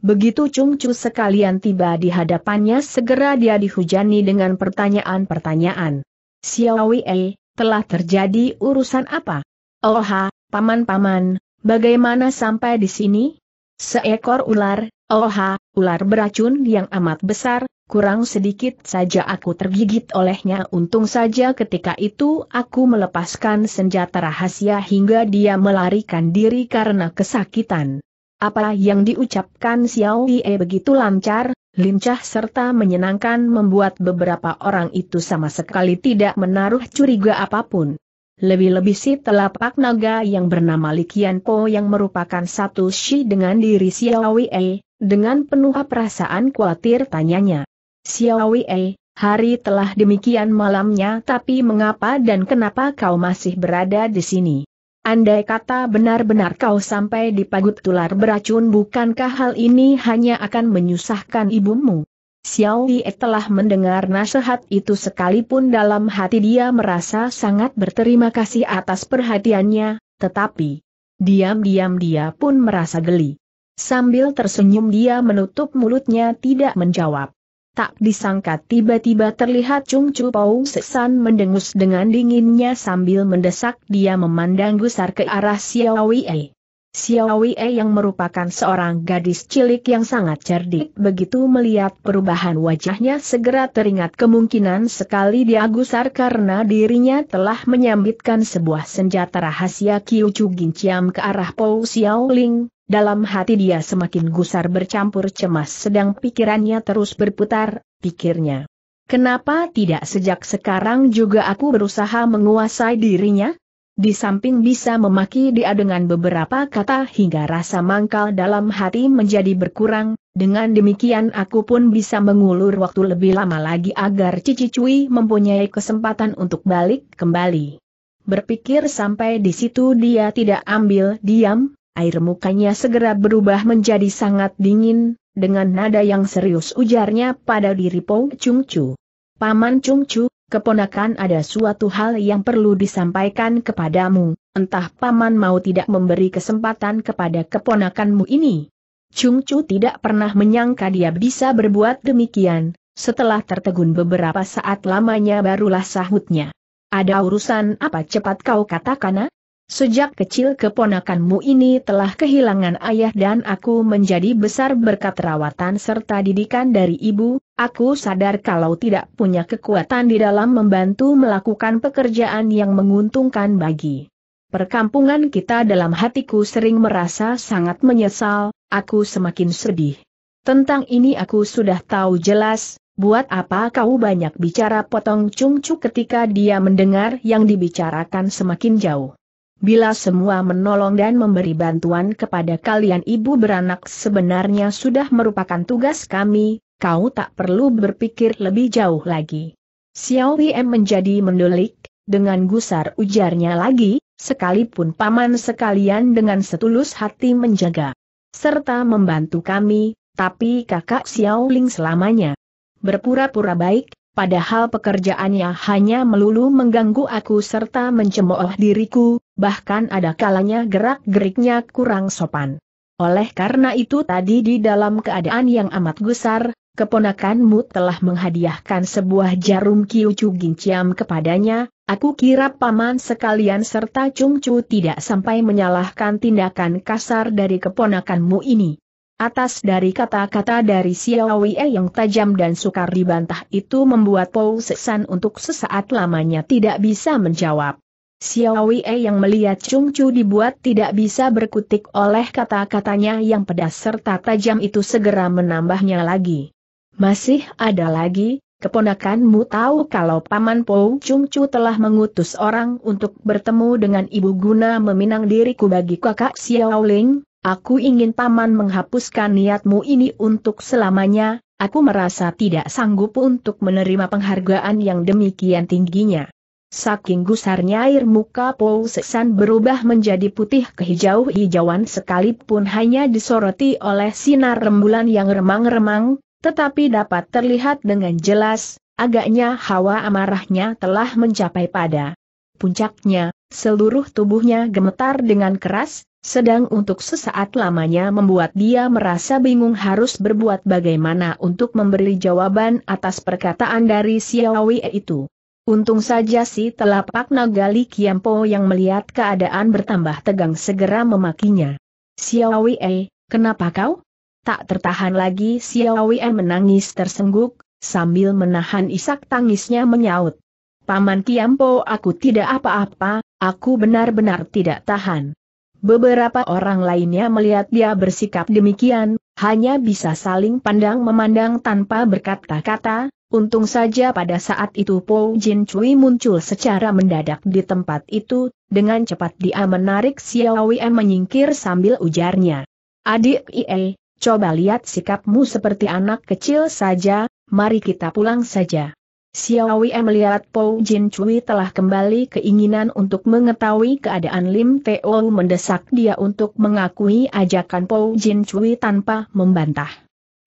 Begitu Chung Chu sekalian tiba di hadapannya segera dia dihujani dengan pertanyaan-pertanyaan. Xiaowie, telah terjadi urusan apa? Olha, paman-paman, bagaimana sampai di sini? Seekor ular, oha, ular beracun yang amat besar, kurang sedikit saja aku tergigit olehnya untung saja ketika itu aku melepaskan senjata rahasia hingga dia melarikan diri karena kesakitan. Apa yang diucapkan Xiao Yi begitu lancar, lincah serta menyenangkan membuat beberapa orang itu sama sekali tidak menaruh curiga apapun. Lebih-lebih si telapak naga yang bernama Likian Po yang merupakan satu si dengan diri Xiaowei, si dengan penuh perasaan khawatir tanyanya. Xiaowei, si hari telah demikian malamnya tapi mengapa dan kenapa kau masih berada di sini? Andai kata benar-benar kau sampai di pagut tular beracun bukankah hal ini hanya akan menyusahkan ibumu? Xiao telah mendengar nasihat itu sekalipun dalam hati dia merasa sangat berterima kasih atas perhatiannya, tetapi diam-diam dia pun merasa geli. Sambil tersenyum dia menutup mulutnya tidak menjawab. Tak disangka tiba-tiba terlihat Chung Chu Pao Sesan mendengus dengan dinginnya sambil mendesak dia memandang gusar ke arah Xiao Wei. Xiaowei yang merupakan seorang gadis cilik yang sangat cerdik begitu melihat perubahan wajahnya segera teringat kemungkinan sekali dia gusar karena dirinya telah menyambitkan sebuah senjata rahasia Kiu Chu Ginciam ke arah Pou Xiaoling. Dalam hati dia semakin gusar bercampur cemas sedang pikirannya terus berputar, pikirnya. Kenapa tidak sejak sekarang juga aku berusaha menguasai dirinya? Di samping bisa memaki dia dengan beberapa kata hingga rasa mangkal dalam hati menjadi berkurang, dengan demikian aku pun bisa mengulur waktu lebih lama lagi agar Cici Cui mempunyai kesempatan untuk balik kembali. Berpikir sampai di situ dia tidak ambil diam, air mukanya segera berubah menjadi sangat dingin, dengan nada yang serius ujarnya pada diri Pong Chung Chu. Paman Chung Chu, keponakan ada suatu hal yang perlu disampaikan kepadamu, entah paman mau tidak memberi kesempatan kepada keponakanmu ini. Chung Chu tidak pernah menyangka dia bisa berbuat demikian, setelah tertegun beberapa saat lamanya barulah sahutnya. Ada urusan apa cepat kau katakan? Sejak kecil keponakanmu ini telah kehilangan ayah dan aku menjadi besar berkat rawatan serta didikan dari ibu, aku sadar kalau tidak punya kekuatan di dalam membantu melakukan pekerjaan yang menguntungkan bagi perkampungan kita dalam hatiku sering merasa sangat menyesal, aku semakin sedih. Tentang ini aku sudah tahu jelas, buat apa kau banyak bicara potong cungcu ketika dia mendengar yang dibicarakan semakin jauh. Bila semua menolong dan memberi bantuan kepada kalian ibu beranak sebenarnya sudah merupakan tugas kami, kau tak perlu berpikir lebih jauh lagi. Xiao Wei menjadi mendelik, dengan gusar ujarnya lagi, sekalipun paman sekalian dengan setulus hati menjaga serta membantu kami, tapi kakak Xiao Ling selamanya berpura-pura baik, padahal pekerjaannya hanya melulu mengganggu aku serta mencemooh diriku, bahkan ada kalanya gerak-geriknya kurang sopan. Oleh karena itu tadi di dalam keadaan yang amat gusar, keponakanmu telah menghadiahkan sebuah jarum kiucu ginciam kepadanya, aku kira paman sekalian serta cungcu tidak sampai menyalahkan tindakan kasar dari keponakanmu ini. Atas dari kata-kata dari Xiaowie yang tajam dan sukar dibantah itu membuat Pou Sesan untuk sesaat lamanya tidak bisa menjawab. Xiaowie yang melihat Chung Chu dibuat tidak bisa berkutik oleh kata-katanya yang pedas serta tajam itu segera menambahnya lagi. Masih ada lagi, keponakanmu tahu kalau Paman Pou Chung Chu telah mengutus orang untuk bertemu dengan ibu guna meminang diriku bagi kakak Xiaoling? Aku ingin paman menghapuskan niatmu ini untuk selamanya, aku merasa tidak sanggup untuk menerima penghargaan yang demikian tingginya. Saking gusarnya air muka Paul Sesan berubah menjadi putih kehijau-hijauan sekalipun hanya disoroti oleh sinar rembulan yang remang-remang, tetapi dapat terlihat dengan jelas, agaknya hawa amarahnya telah mencapai pada puncaknya, seluruh tubuhnya gemetar dengan keras, sedang untuk sesaat lamanya membuat dia merasa bingung harus berbuat bagaimana untuk memberi jawaban atas perkataan dari Siawi itu. Untung saja si telapak naga Li Kiampo yang melihat keadaan bertambah tegang segera memakinya. Xiaowei, eh, kenapa kau? Tak tertahan lagi Xiaowei menangis tersengguk, sambil menahan isak tangisnya menyaut. Paman Kiampo aku tidak apa-apa, aku benar-benar tidak tahan. Beberapa orang lainnya melihat dia bersikap demikian, hanya bisa saling pandang memandang tanpa berkata-kata, untung saja pada saat itu Po Jin Cui muncul secara mendadak di tempat itu, dengan cepat dia menarik Xiao Wei menyingkir sambil ujarnya. Adik Ie, coba lihat sikapmu seperti anak kecil saja, mari kita pulang saja. Wei melihat Pou Jin Chui telah kembali keinginan untuk mengetahui keadaan Lim Teo mendesak dia untuk mengakui ajakan Pou Jin Chui tanpa membantah.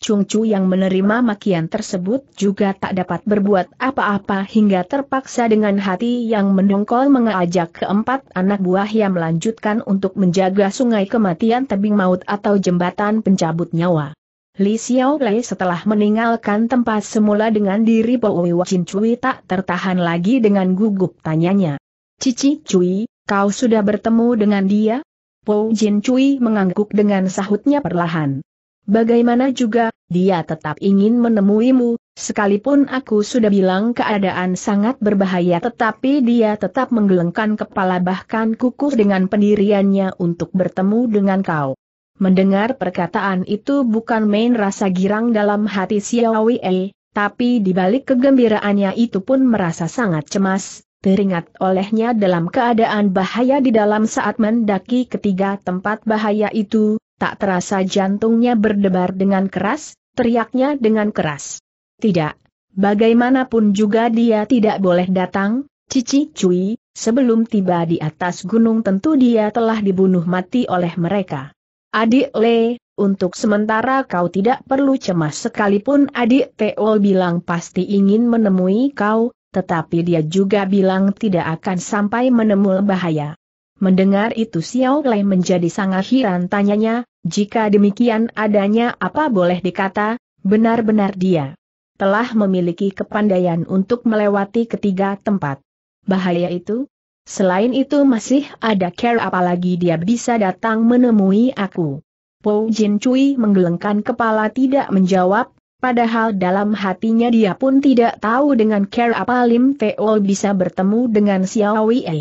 Chung Chu yang menerima makian tersebut juga tak dapat berbuat apa-apa hingga terpaksa dengan hati yang mendongkol mengajak keempat anak buah yang melanjutkan untuk menjaga sungai kematian tebing maut atau jembatan pencabut nyawa. Li Xiaolei setelah meninggalkan tempat semula dengan diri Wei Wacin Cui tak tertahan lagi dengan gugup tanyanya. Cici Cui, kau sudah bertemu dengan dia? Pou Jin Cui mengangguk dengan sahutnya perlahan. Bagaimana juga, dia tetap ingin menemuimu, sekalipun aku sudah bilang keadaan sangat berbahaya tetapi dia tetap menggelengkan kepala bahkan kukuh dengan pendiriannya untuk bertemu dengan kau. Mendengar perkataan itu bukan main rasa girang dalam hati Xiao Wei, tapi dibalik kegembiraannya itu pun merasa sangat cemas, teringat olehnya dalam keadaan bahaya di dalam saat mendaki ketiga tempat bahaya itu, tak terasa jantungnya berdebar dengan keras, teriaknya dengan keras. Tidak, bagaimanapun juga dia tidak boleh datang, Cici Cui, sebelum tiba di atas gunung tentu dia telah dibunuh mati oleh mereka. Adik Le, untuk sementara kau tidak perlu cemas sekalipun adik Teo bilang pasti ingin menemui kau, tetapi dia juga bilang tidak akan sampai menemui bahaya. Mendengar itu Xiao Lei menjadi sangat heran tanyanya, jika demikian adanya apa boleh dikata, benar-benar dia telah memiliki kepandaian untuk melewati ketiga tempat. Bahaya itu, Selain itu masih ada care apalagi dia bisa datang menemui aku. Po Jin Cui menggelengkan kepala tidak menjawab, padahal dalam hatinya dia pun tidak tahu dengan care apa Lim Teo bisa bertemu dengan Xiao Xiaowei. E.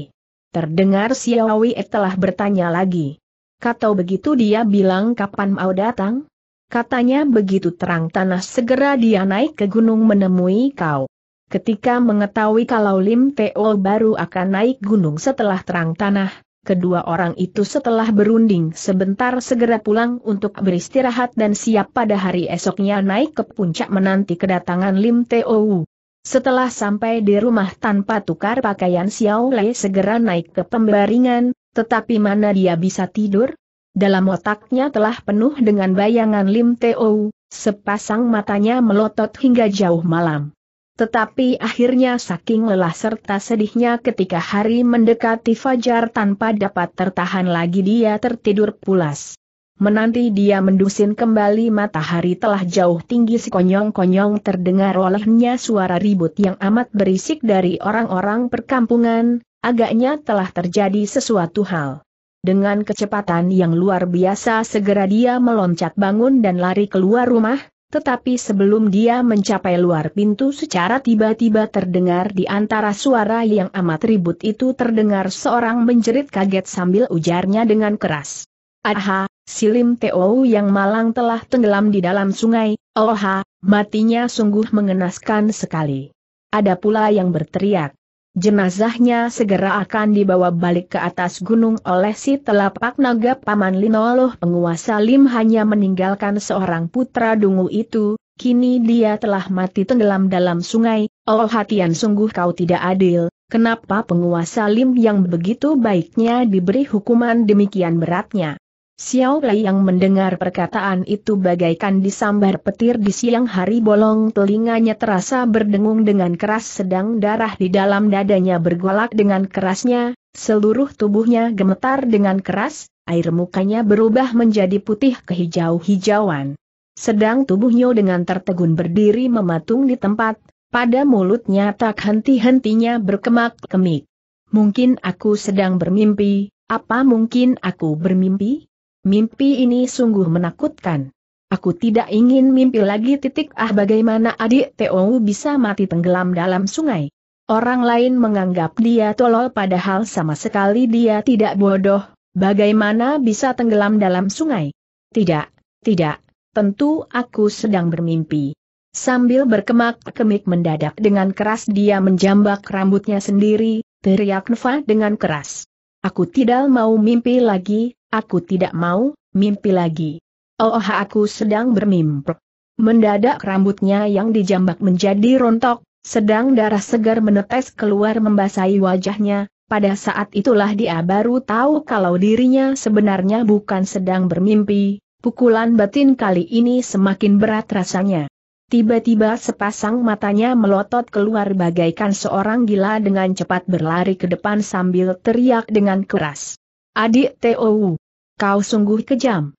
Terdengar Xiao Wei telah bertanya lagi. Kata begitu dia bilang kapan mau datang? Katanya begitu terang tanah segera dia naik ke gunung menemui kau. Ketika mengetahui kalau Lim Teo baru akan naik gunung setelah terang tanah, kedua orang itu setelah berunding sebentar segera pulang untuk beristirahat dan siap pada hari esoknya naik ke puncak menanti kedatangan Lim Teo. Setelah sampai di rumah tanpa tukar pakaian Xiao Lei segera naik ke pembaringan, tetapi mana dia bisa tidur? Dalam otaknya telah penuh dengan bayangan Lim Teo, sepasang matanya melotot hingga jauh malam. Tetapi akhirnya saking lelah serta sedihnya ketika hari mendekati fajar tanpa dapat tertahan lagi dia tertidur pulas. Menanti dia mendusin kembali matahari telah jauh tinggi sekonyong-konyong terdengar olehnya suara ribut yang amat berisik dari orang-orang perkampungan, agaknya telah terjadi sesuatu hal. Dengan kecepatan yang luar biasa segera dia meloncat bangun dan lari keluar rumah, tetapi sebelum dia mencapai luar pintu secara tiba-tiba terdengar di antara suara yang amat ribut itu terdengar seorang menjerit kaget sambil ujarnya dengan keras. Aha, Silim Teo yang malang telah tenggelam di dalam sungai, oha, matinya sungguh mengenaskan sekali. Ada pula yang berteriak, Jenazahnya segera akan dibawa balik ke atas gunung oleh si telapak naga Paman Linoloh penguasa Lim hanya meninggalkan seorang putra dungu itu, kini dia telah mati tenggelam dalam sungai, oh hatian sungguh kau tidak adil, kenapa penguasa Lim yang begitu baiknya diberi hukuman demikian beratnya. Xiao Lei yang mendengar perkataan itu bagaikan disambar petir di siang hari bolong telinganya terasa berdengung dengan keras sedang darah di dalam dadanya bergolak dengan kerasnya, seluruh tubuhnya gemetar dengan keras, air mukanya berubah menjadi putih kehijau-hijauan. Sedang tubuhnya dengan tertegun berdiri mematung di tempat, pada mulutnya tak henti-hentinya berkemak-kemik. Mungkin aku sedang bermimpi, apa mungkin aku bermimpi? Mimpi ini sungguh menakutkan. Aku tidak ingin mimpi lagi titik ah bagaimana adik Teo bisa mati tenggelam dalam sungai. Orang lain menganggap dia tolol padahal sama sekali dia tidak bodoh, bagaimana bisa tenggelam dalam sungai? Tidak, tidak, tentu aku sedang bermimpi. Sambil berkemak-kemik mendadak dengan keras dia menjambak rambutnya sendiri, teriak Neva dengan keras. Aku tidak mau mimpi lagi, aku tidak mau, mimpi lagi. Oh, aku sedang bermimpi. Mendadak rambutnya yang dijambak menjadi rontok, sedang darah segar menetes keluar membasahi wajahnya, pada saat itulah dia baru tahu kalau dirinya sebenarnya bukan sedang bermimpi, pukulan batin kali ini semakin berat rasanya. Tiba-tiba sepasang matanya melotot keluar bagaikan seorang gila dengan cepat berlari ke depan sambil teriak dengan keras. Adik T.O.U. Kau sungguh kejam.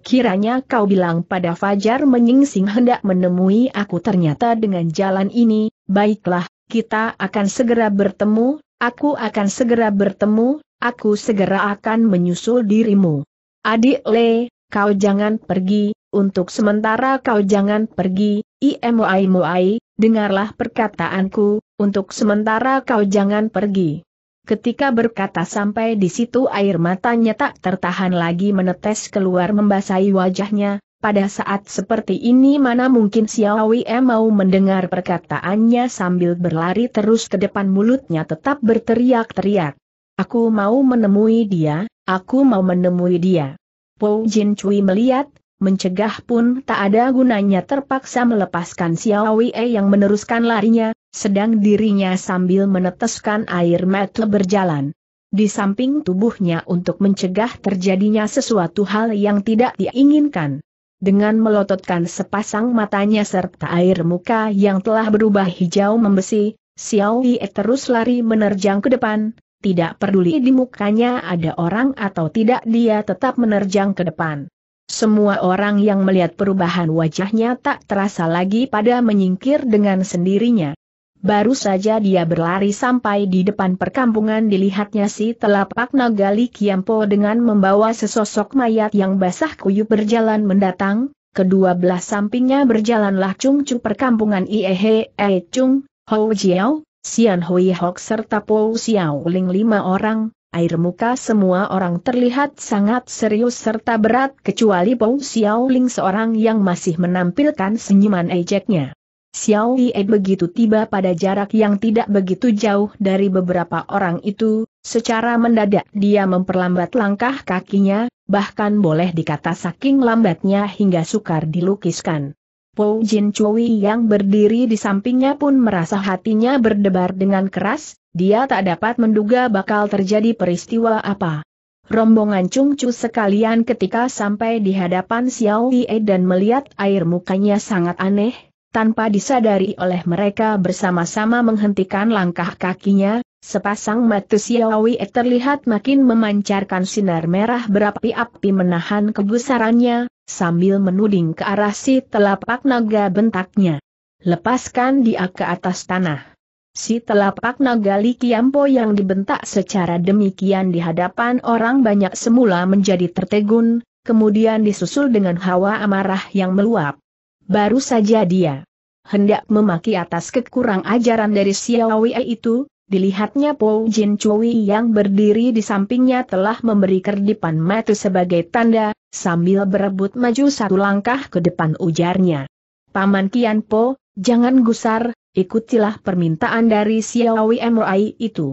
Kiranya kau bilang pada Fajar menyingsing hendak menemui aku ternyata dengan jalan ini, baiklah, kita akan segera bertemu, aku akan segera bertemu, aku segera akan menyusul dirimu. Adik Le, kau jangan pergi, untuk sementara kau jangan pergi, Imoai Moai, dengarlah perkataanku, untuk sementara kau jangan pergi. Ketika berkata sampai di situ air matanya tak tertahan lagi menetes keluar membasahi wajahnya, pada saat seperti ini mana mungkin Xiaowie mau mendengar perkataannya sambil berlari terus ke depan mulutnya tetap berteriak-teriak. Aku mau menemui dia, aku mau menemui dia. Po Jin Cui melihat, mencegah pun tak ada gunanya terpaksa melepaskan Xiao Wei yang meneruskan larinya, sedang dirinya sambil meneteskan air mata berjalan. Di samping tubuhnya untuk mencegah terjadinya sesuatu hal yang tidak diinginkan. Dengan melototkan sepasang matanya serta air muka yang telah berubah hijau membesi, Xiao Yi terus lari menerjang ke depan, tidak peduli di mukanya ada orang atau tidak dia tetap menerjang ke depan. Semua orang yang melihat perubahan wajahnya tak terasa lagi pada menyingkir dengan sendirinya. Baru saja dia berlari sampai di depan perkampungan dilihatnya si telapak naga Li Kiampo dengan membawa sesosok mayat yang basah kuyup berjalan mendatang, kedua belah sampingnya berjalanlah Chung Chu perkampungan Iehe E Chung, Hou Jiao, Xian Hui Hok serta Po Xiao Ling lima orang, air muka semua orang terlihat sangat serius serta berat kecuali Pong Xiaoling seorang yang masih menampilkan senyuman ejeknya. Xiao Yi begitu tiba pada jarak yang tidak begitu jauh dari beberapa orang itu, secara mendadak dia memperlambat langkah kakinya, bahkan boleh dikata saking lambatnya hingga sukar dilukiskan. Po Jin Chui yang berdiri di sampingnya pun merasa hatinya berdebar dengan keras, dia tak dapat menduga bakal terjadi peristiwa apa. Rombongan Chung Chu sekalian ketika sampai di hadapan Xiao Yi dan melihat air mukanya sangat aneh, tanpa disadari oleh mereka bersama-sama menghentikan langkah kakinya, Sepasang mata Siawi terlihat makin memancarkan sinar merah berapi-api menahan kegusarannya, sambil menuding ke arah si telapak naga bentaknya. Lepaskan dia ke atas tanah. Si telapak naga Li yang dibentak secara demikian di hadapan orang banyak semula menjadi tertegun, kemudian disusul dengan hawa amarah yang meluap. Baru saja dia hendak memaki atas kekurang ajaran dari Siawi itu, Dilihatnya Po Jin Chui yang berdiri di sampingnya telah memberi kerdipan mata sebagai tanda, sambil berebut maju satu langkah ke depan ujarnya. Paman Kian Po, jangan gusar, ikutilah permintaan dari Xiaowi Mui itu.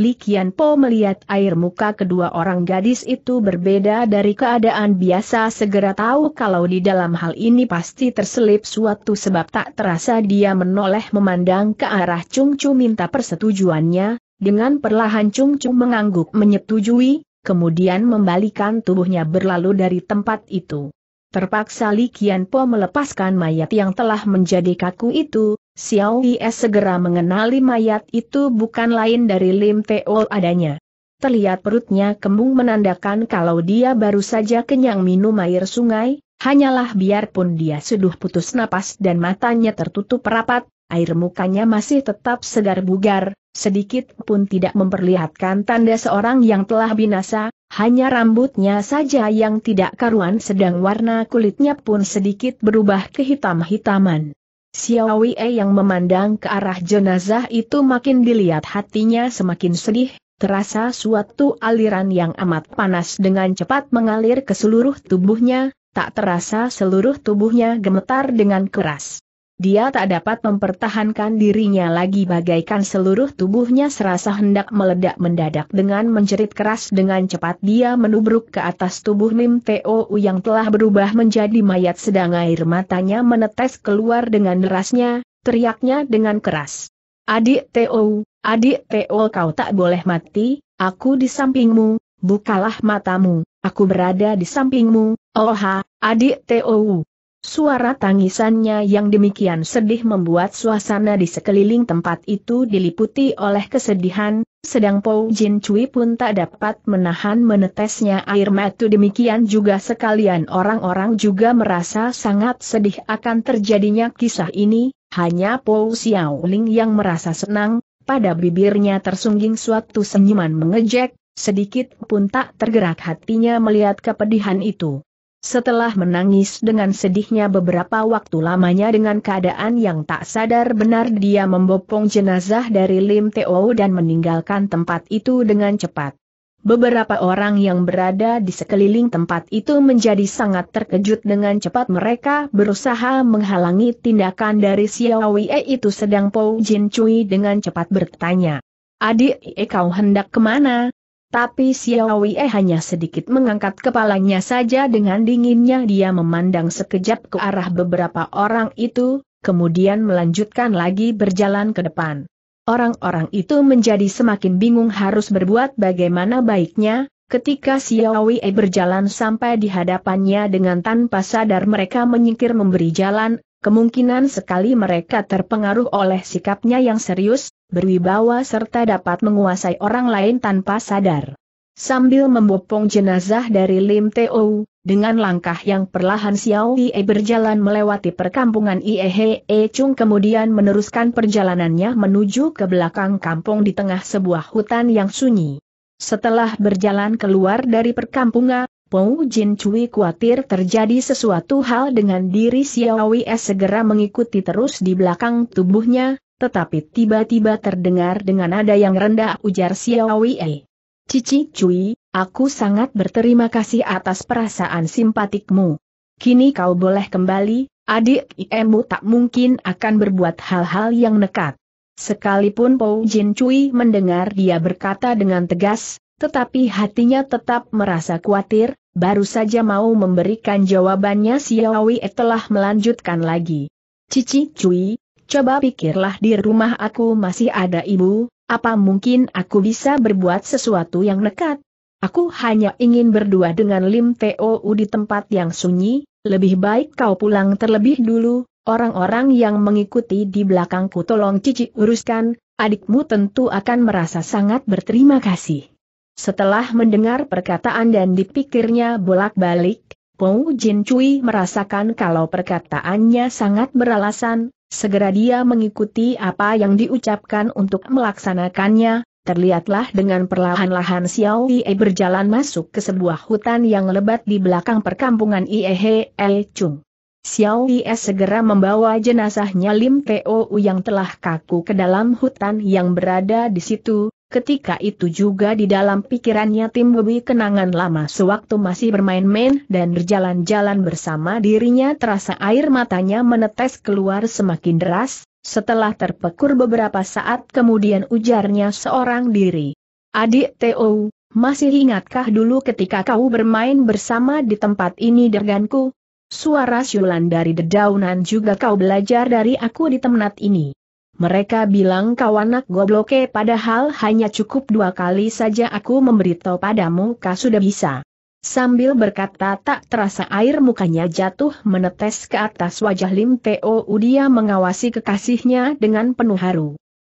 Li Qian Po melihat air muka kedua orang gadis itu berbeda dari keadaan biasa segera tahu kalau di dalam hal ini pasti terselip suatu sebab tak terasa dia menoleh memandang ke arah Chung Chu minta persetujuannya, dengan perlahan Chung Chu mengangguk menyetujui, kemudian membalikan tubuhnya berlalu dari tempat itu. Terpaksa Li Qian Po melepaskan mayat yang telah menjadi kaku itu, Xiao Yi segera mengenali mayat itu bukan lain dari Lim Teo adanya. Terlihat perutnya kembung menandakan kalau dia baru saja kenyang minum air sungai, hanyalah biarpun dia sudah putus napas dan matanya tertutup rapat, air mukanya masih tetap segar bugar, sedikit pun tidak memperlihatkan tanda seorang yang telah binasa, hanya rambutnya saja yang tidak karuan sedang warna kulitnya pun sedikit berubah kehitam-hitaman. Xiaowei yang memandang ke arah jenazah itu makin dilihat hatinya semakin sedih, terasa suatu aliran yang amat panas dengan cepat mengalir ke seluruh tubuhnya, tak terasa seluruh tubuhnya gemetar dengan keras. Dia tak dapat mempertahankan dirinya lagi bagaikan seluruh tubuhnya serasa hendak meledak mendadak dengan menjerit keras dengan cepat dia menubruk ke atas tubuh lim Teo yang telah berubah menjadi mayat sedang air matanya menetes keluar dengan derasnya, teriaknya dengan keras. Adik Teo, adik Teo kau tak boleh mati, aku di sampingmu, bukalah matamu, aku berada di sampingmu, oha, adik Teo. Suara tangisannya yang demikian sedih membuat suasana di sekeliling tempat itu diliputi oleh kesedihan, sedang Po Jin Cui pun tak dapat menahan menetesnya air mata demikian juga sekalian orang-orang juga merasa sangat sedih akan terjadinya kisah ini, hanya Xiao Ling yang merasa senang, pada bibirnya tersungging suatu senyuman mengejek, sedikit pun tak tergerak hatinya melihat kepedihan itu. Setelah menangis dengan sedihnya beberapa waktu lamanya dengan keadaan yang tak sadar benar dia membopong jenazah dari Lim Teo dan meninggalkan tempat itu dengan cepat. Beberapa orang yang berada di sekeliling tempat itu menjadi sangat terkejut dengan cepat mereka berusaha menghalangi tindakan dari Wei itu sedang Pou Jin Cui dengan cepat bertanya. Adik, kau hendak kemana? Tapi Xiaowei hanya sedikit mengangkat kepalanya saja dengan dinginnya dia memandang sekejap ke arah beberapa orang itu, kemudian melanjutkan lagi berjalan ke depan. Orang-orang itu menjadi semakin bingung harus berbuat bagaimana baiknya, ketika Xiaowei berjalan sampai di hadapannya dengan tanpa sadar mereka menyingkir memberi jalan, Kemungkinan sekali mereka terpengaruh oleh sikapnya yang serius, berwibawa serta dapat menguasai orang lain tanpa sadar. Sambil membopong jenazah dari Lim Teo, dengan langkah yang perlahan Xiao Yie berjalan melewati perkampungan Iehe -e Chung kemudian meneruskan perjalanannya menuju ke belakang kampung di tengah sebuah hutan yang sunyi. Setelah berjalan keluar dari perkampungan, Pou Jin Cui khawatir terjadi sesuatu hal dengan diri Xiaowi Es segera mengikuti terus di belakang tubuhnya, tetapi tiba-tiba terdengar dengan nada yang rendah ujar Xiaowi E. Cici Cui, aku sangat berterima kasih atas perasaan simpatikmu. Kini kau boleh kembali, adik IMU tak mungkin akan berbuat hal-hal yang nekat. Sekalipun Pou Jin Cui mendengar dia berkata dengan tegas, tetapi hatinya tetap merasa khawatir, Baru saja mau memberikan jawabannya Xiaowie telah melanjutkan lagi. Cici Cui, coba pikirlah di rumah aku masih ada ibu, apa mungkin aku bisa berbuat sesuatu yang nekat? Aku hanya ingin berdua dengan Lim Teo di tempat yang sunyi, lebih baik kau pulang terlebih dulu, orang-orang yang mengikuti di belakangku tolong cici uruskan, adikmu tentu akan merasa sangat berterima kasih. Setelah mendengar perkataan dan dipikirnya bolak-balik, Pou Jin Cui merasakan kalau perkataannya sangat beralasan, segera dia mengikuti apa yang diucapkan untuk melaksanakannya, terlihatlah dengan perlahan-lahan Xiao Yi berjalan masuk ke sebuah hutan yang lebat di belakang perkampungan Iehe He El Chung. Xiao Yi segera membawa jenazahnya Lim Teo yang telah kaku ke dalam hutan yang berada di situ, Ketika itu juga di dalam pikirannya Tim Bobi kenangan lama sewaktu masih bermain-main dan berjalan-jalan bersama dirinya terasa air matanya menetes keluar semakin deras, setelah terpekur beberapa saat kemudian ujarnya seorang diri. Adik Teo, masih ingatkah dulu ketika kau bermain bersama di tempat ini derganku Suara siulan dari dedaunan juga kau belajar dari aku di tempat ini. Mereka bilang kau anak gobloke padahal hanya cukup dua kali saja aku memberitahu padamu kau sudah bisa. Sambil berkata tak terasa air mukanya jatuh menetes ke atas wajah Lim Teo dia mengawasi kekasihnya dengan penuh haru.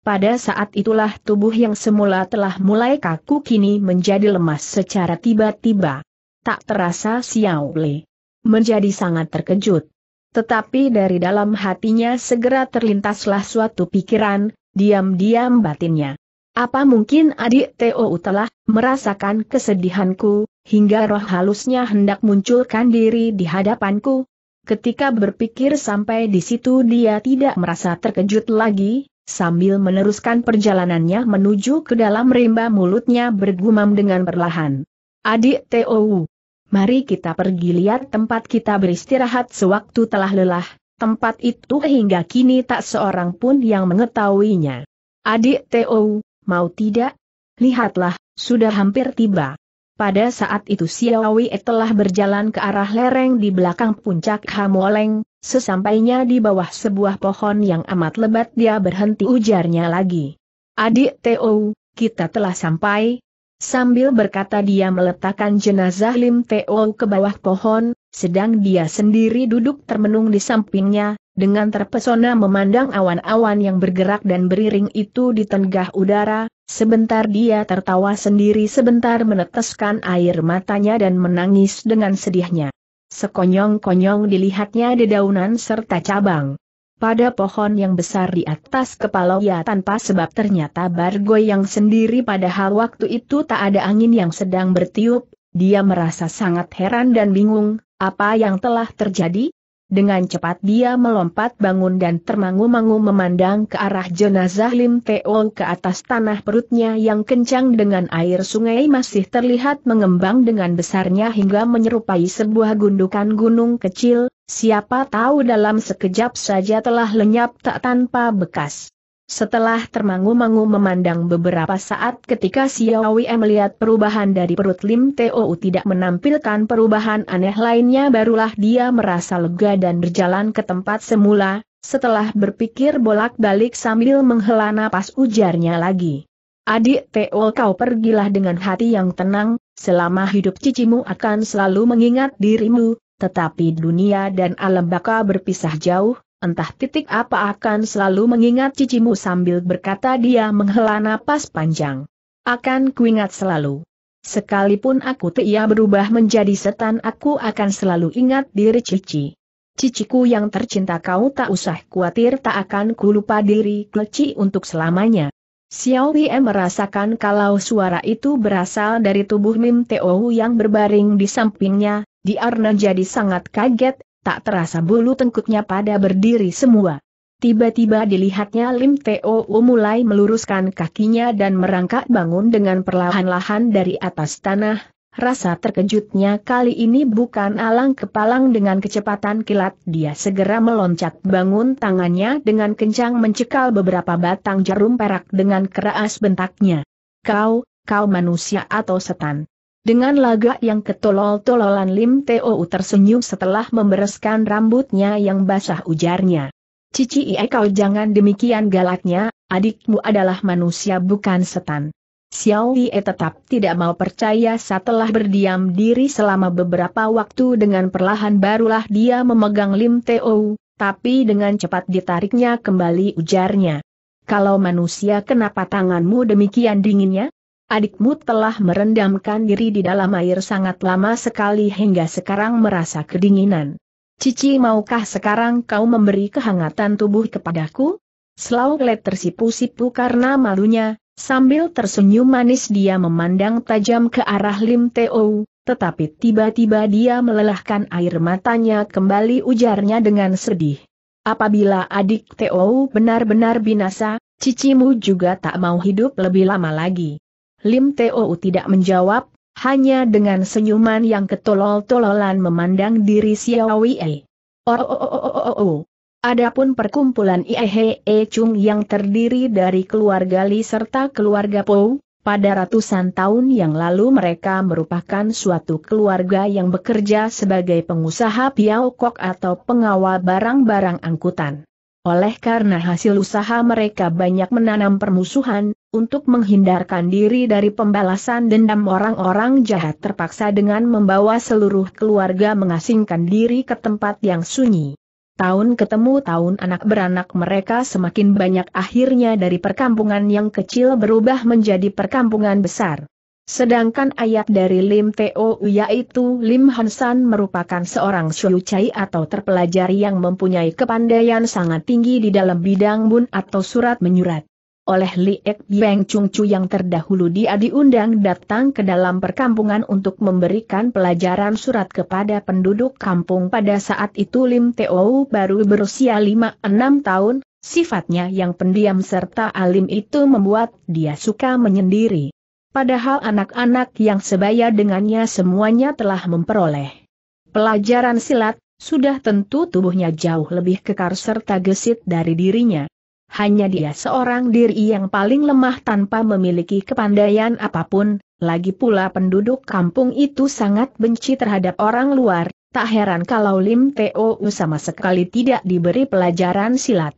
Pada saat itulah tubuh yang semula telah mulai kaku kini menjadi lemas secara tiba-tiba. Tak terasa Xiao Le menjadi sangat terkejut. Tetapi dari dalam hatinya segera terlintaslah suatu pikiran, diam-diam batinnya. Apa mungkin adik Teo telah merasakan kesedihanku, hingga roh halusnya hendak munculkan diri di hadapanku? Ketika berpikir sampai di situ dia tidak merasa terkejut lagi, sambil meneruskan perjalanannya menuju ke dalam rimba mulutnya bergumam dengan perlahan. Adik Teo, mari kita pergi lihat tempat kita beristirahat sewaktu telah lelah, tempat itu hingga kini tak seorang pun yang mengetahuinya. Adik Teo, mau tidak? Lihatlah, sudah hampir tiba. Pada saat itu Siawi telah berjalan ke arah lereng di belakang puncak Hamoleng, sesampainya di bawah sebuah pohon yang amat lebat dia berhenti ujarnya lagi. Adik Teo, kita telah sampai, Sambil berkata dia meletakkan jenazah Lim Teo ke bawah pohon, sedang dia sendiri duduk termenung di sampingnya, dengan terpesona memandang awan-awan yang bergerak dan beriring itu di tengah udara, sebentar dia tertawa sendiri sebentar meneteskan air matanya dan menangis dengan sedihnya. Sekonyong-konyong dilihatnya dedaunan serta cabang pada pohon yang besar di atas kepala ia ya tanpa sebab ternyata Bargo yang sendiri padahal waktu itu tak ada angin yang sedang bertiup, dia merasa sangat heran dan bingung, apa yang telah terjadi? Dengan cepat dia melompat bangun dan termangu-mangu memandang ke arah jenazah Lim Teol ke atas tanah perutnya yang kencang dengan air sungai masih terlihat mengembang dengan besarnya hingga menyerupai sebuah gundukan gunung kecil, Siapa tahu dalam sekejap saja telah lenyap tak tanpa bekas. Setelah termangu-mangu memandang beberapa saat ketika Xiaowie melihat perubahan dari perut Lim Teo tidak menampilkan perubahan aneh lainnya barulah dia merasa lega dan berjalan ke tempat semula, setelah berpikir bolak-balik sambil menghela napas ujarnya lagi. Adik Teo kau pergilah dengan hati yang tenang, selama hidup cicimu akan selalu mengingat dirimu, tetapi dunia dan alam baka berpisah jauh, entah titik apa akan selalu mengingat cicimu sambil berkata dia menghela napas panjang. Akan kuingat selalu. Sekalipun aku tiada berubah menjadi setan aku akan selalu ingat diri cici. Ciciku yang tercinta kau tak usah khawatir tak akan kulupa diri kleci untuk selamanya. Xiao Wei merasakan kalau suara itu berasal dari tubuh Mim Teo yang berbaring di sampingnya, di Arna jadi sangat kaget, tak terasa bulu tengkuknya pada berdiri semua. Tiba-tiba dilihatnya Lim Teo mulai meluruskan kakinya dan merangkak bangun dengan perlahan-lahan dari atas tanah. Rasa terkejutnya kali ini bukan alang kepalang dengan kecepatan kilat dia segera meloncat bangun tangannya dengan kencang mencekal beberapa batang jarum perak dengan keras bentaknya. Kau, kau manusia atau setan? Dengan lagak yang ketolol-tololan Lim Teo tersenyum setelah membereskan rambutnya yang basah ujarnya. Cici Ie kau jangan demikian galaknya, adikmu adalah manusia bukan setan. Xiao Ie tetap tidak mau percaya setelah berdiam diri selama beberapa waktu dengan perlahan barulah dia memegang Lim Teo, tapi dengan cepat ditariknya kembali ujarnya. Kalau manusia kenapa tanganmu demikian dinginnya? Adikmu telah merendamkan diri di dalam air sangat lama sekali hingga sekarang merasa kedinginan. Cici maukah sekarang kau memberi kehangatan tubuh kepadaku? Slaulet tersipu-sipu karena malunya, sambil tersenyum manis dia memandang tajam ke arah Lim Teo, tetapi tiba-tiba dia melelahkan air matanya kembali ujarnya dengan sedih. Apabila adik Teo benar-benar binasa, cicimu juga tak mau hidup lebih lama lagi. Lim Teo tidak menjawab, hanya dengan senyuman yang ketolol-tololan memandang diri Xiao Wei. Oh, oh, oh, oh, oh, oh, oh. Adapun perkumpulan E Chung yang terdiri dari keluarga Li serta keluarga Po, pada ratusan tahun yang lalu mereka merupakan suatu keluarga yang bekerja sebagai pengusaha kok atau pengawal barang-barang angkutan. Oleh karena hasil usaha mereka banyak menanam permusuhan, untuk menghindarkan diri dari pembalasan dendam orang-orang jahat terpaksa dengan membawa seluruh keluarga mengasingkan diri ke tempat yang sunyi. Tahun ketemu tahun anak beranak mereka semakin banyak akhirnya dari perkampungan yang kecil berubah menjadi perkampungan besar. Sedangkan ayat dari Lim Teo yaitu Lim Hansan merupakan seorang Chai atau terpelajar yang mempunyai kepandaian sangat tinggi di dalam bidang bun atau surat menyurat. Oleh Li Ek Beng Chung Chu yang terdahulu dia diundang datang ke dalam perkampungan untuk memberikan pelajaran surat kepada penduduk kampung pada saat itu Lim Teo baru berusia 5-6 tahun, sifatnya yang pendiam serta alim itu membuat dia suka menyendiri. Padahal anak-anak yang sebaya dengannya semuanya telah memperoleh pelajaran silat, sudah tentu tubuhnya jauh lebih kekar serta gesit dari dirinya. Hanya dia seorang diri yang paling lemah tanpa memiliki kepandaian apapun, lagi pula penduduk kampung itu sangat benci terhadap orang luar, tak heran kalau Lim Teo sama sekali tidak diberi pelajaran silat.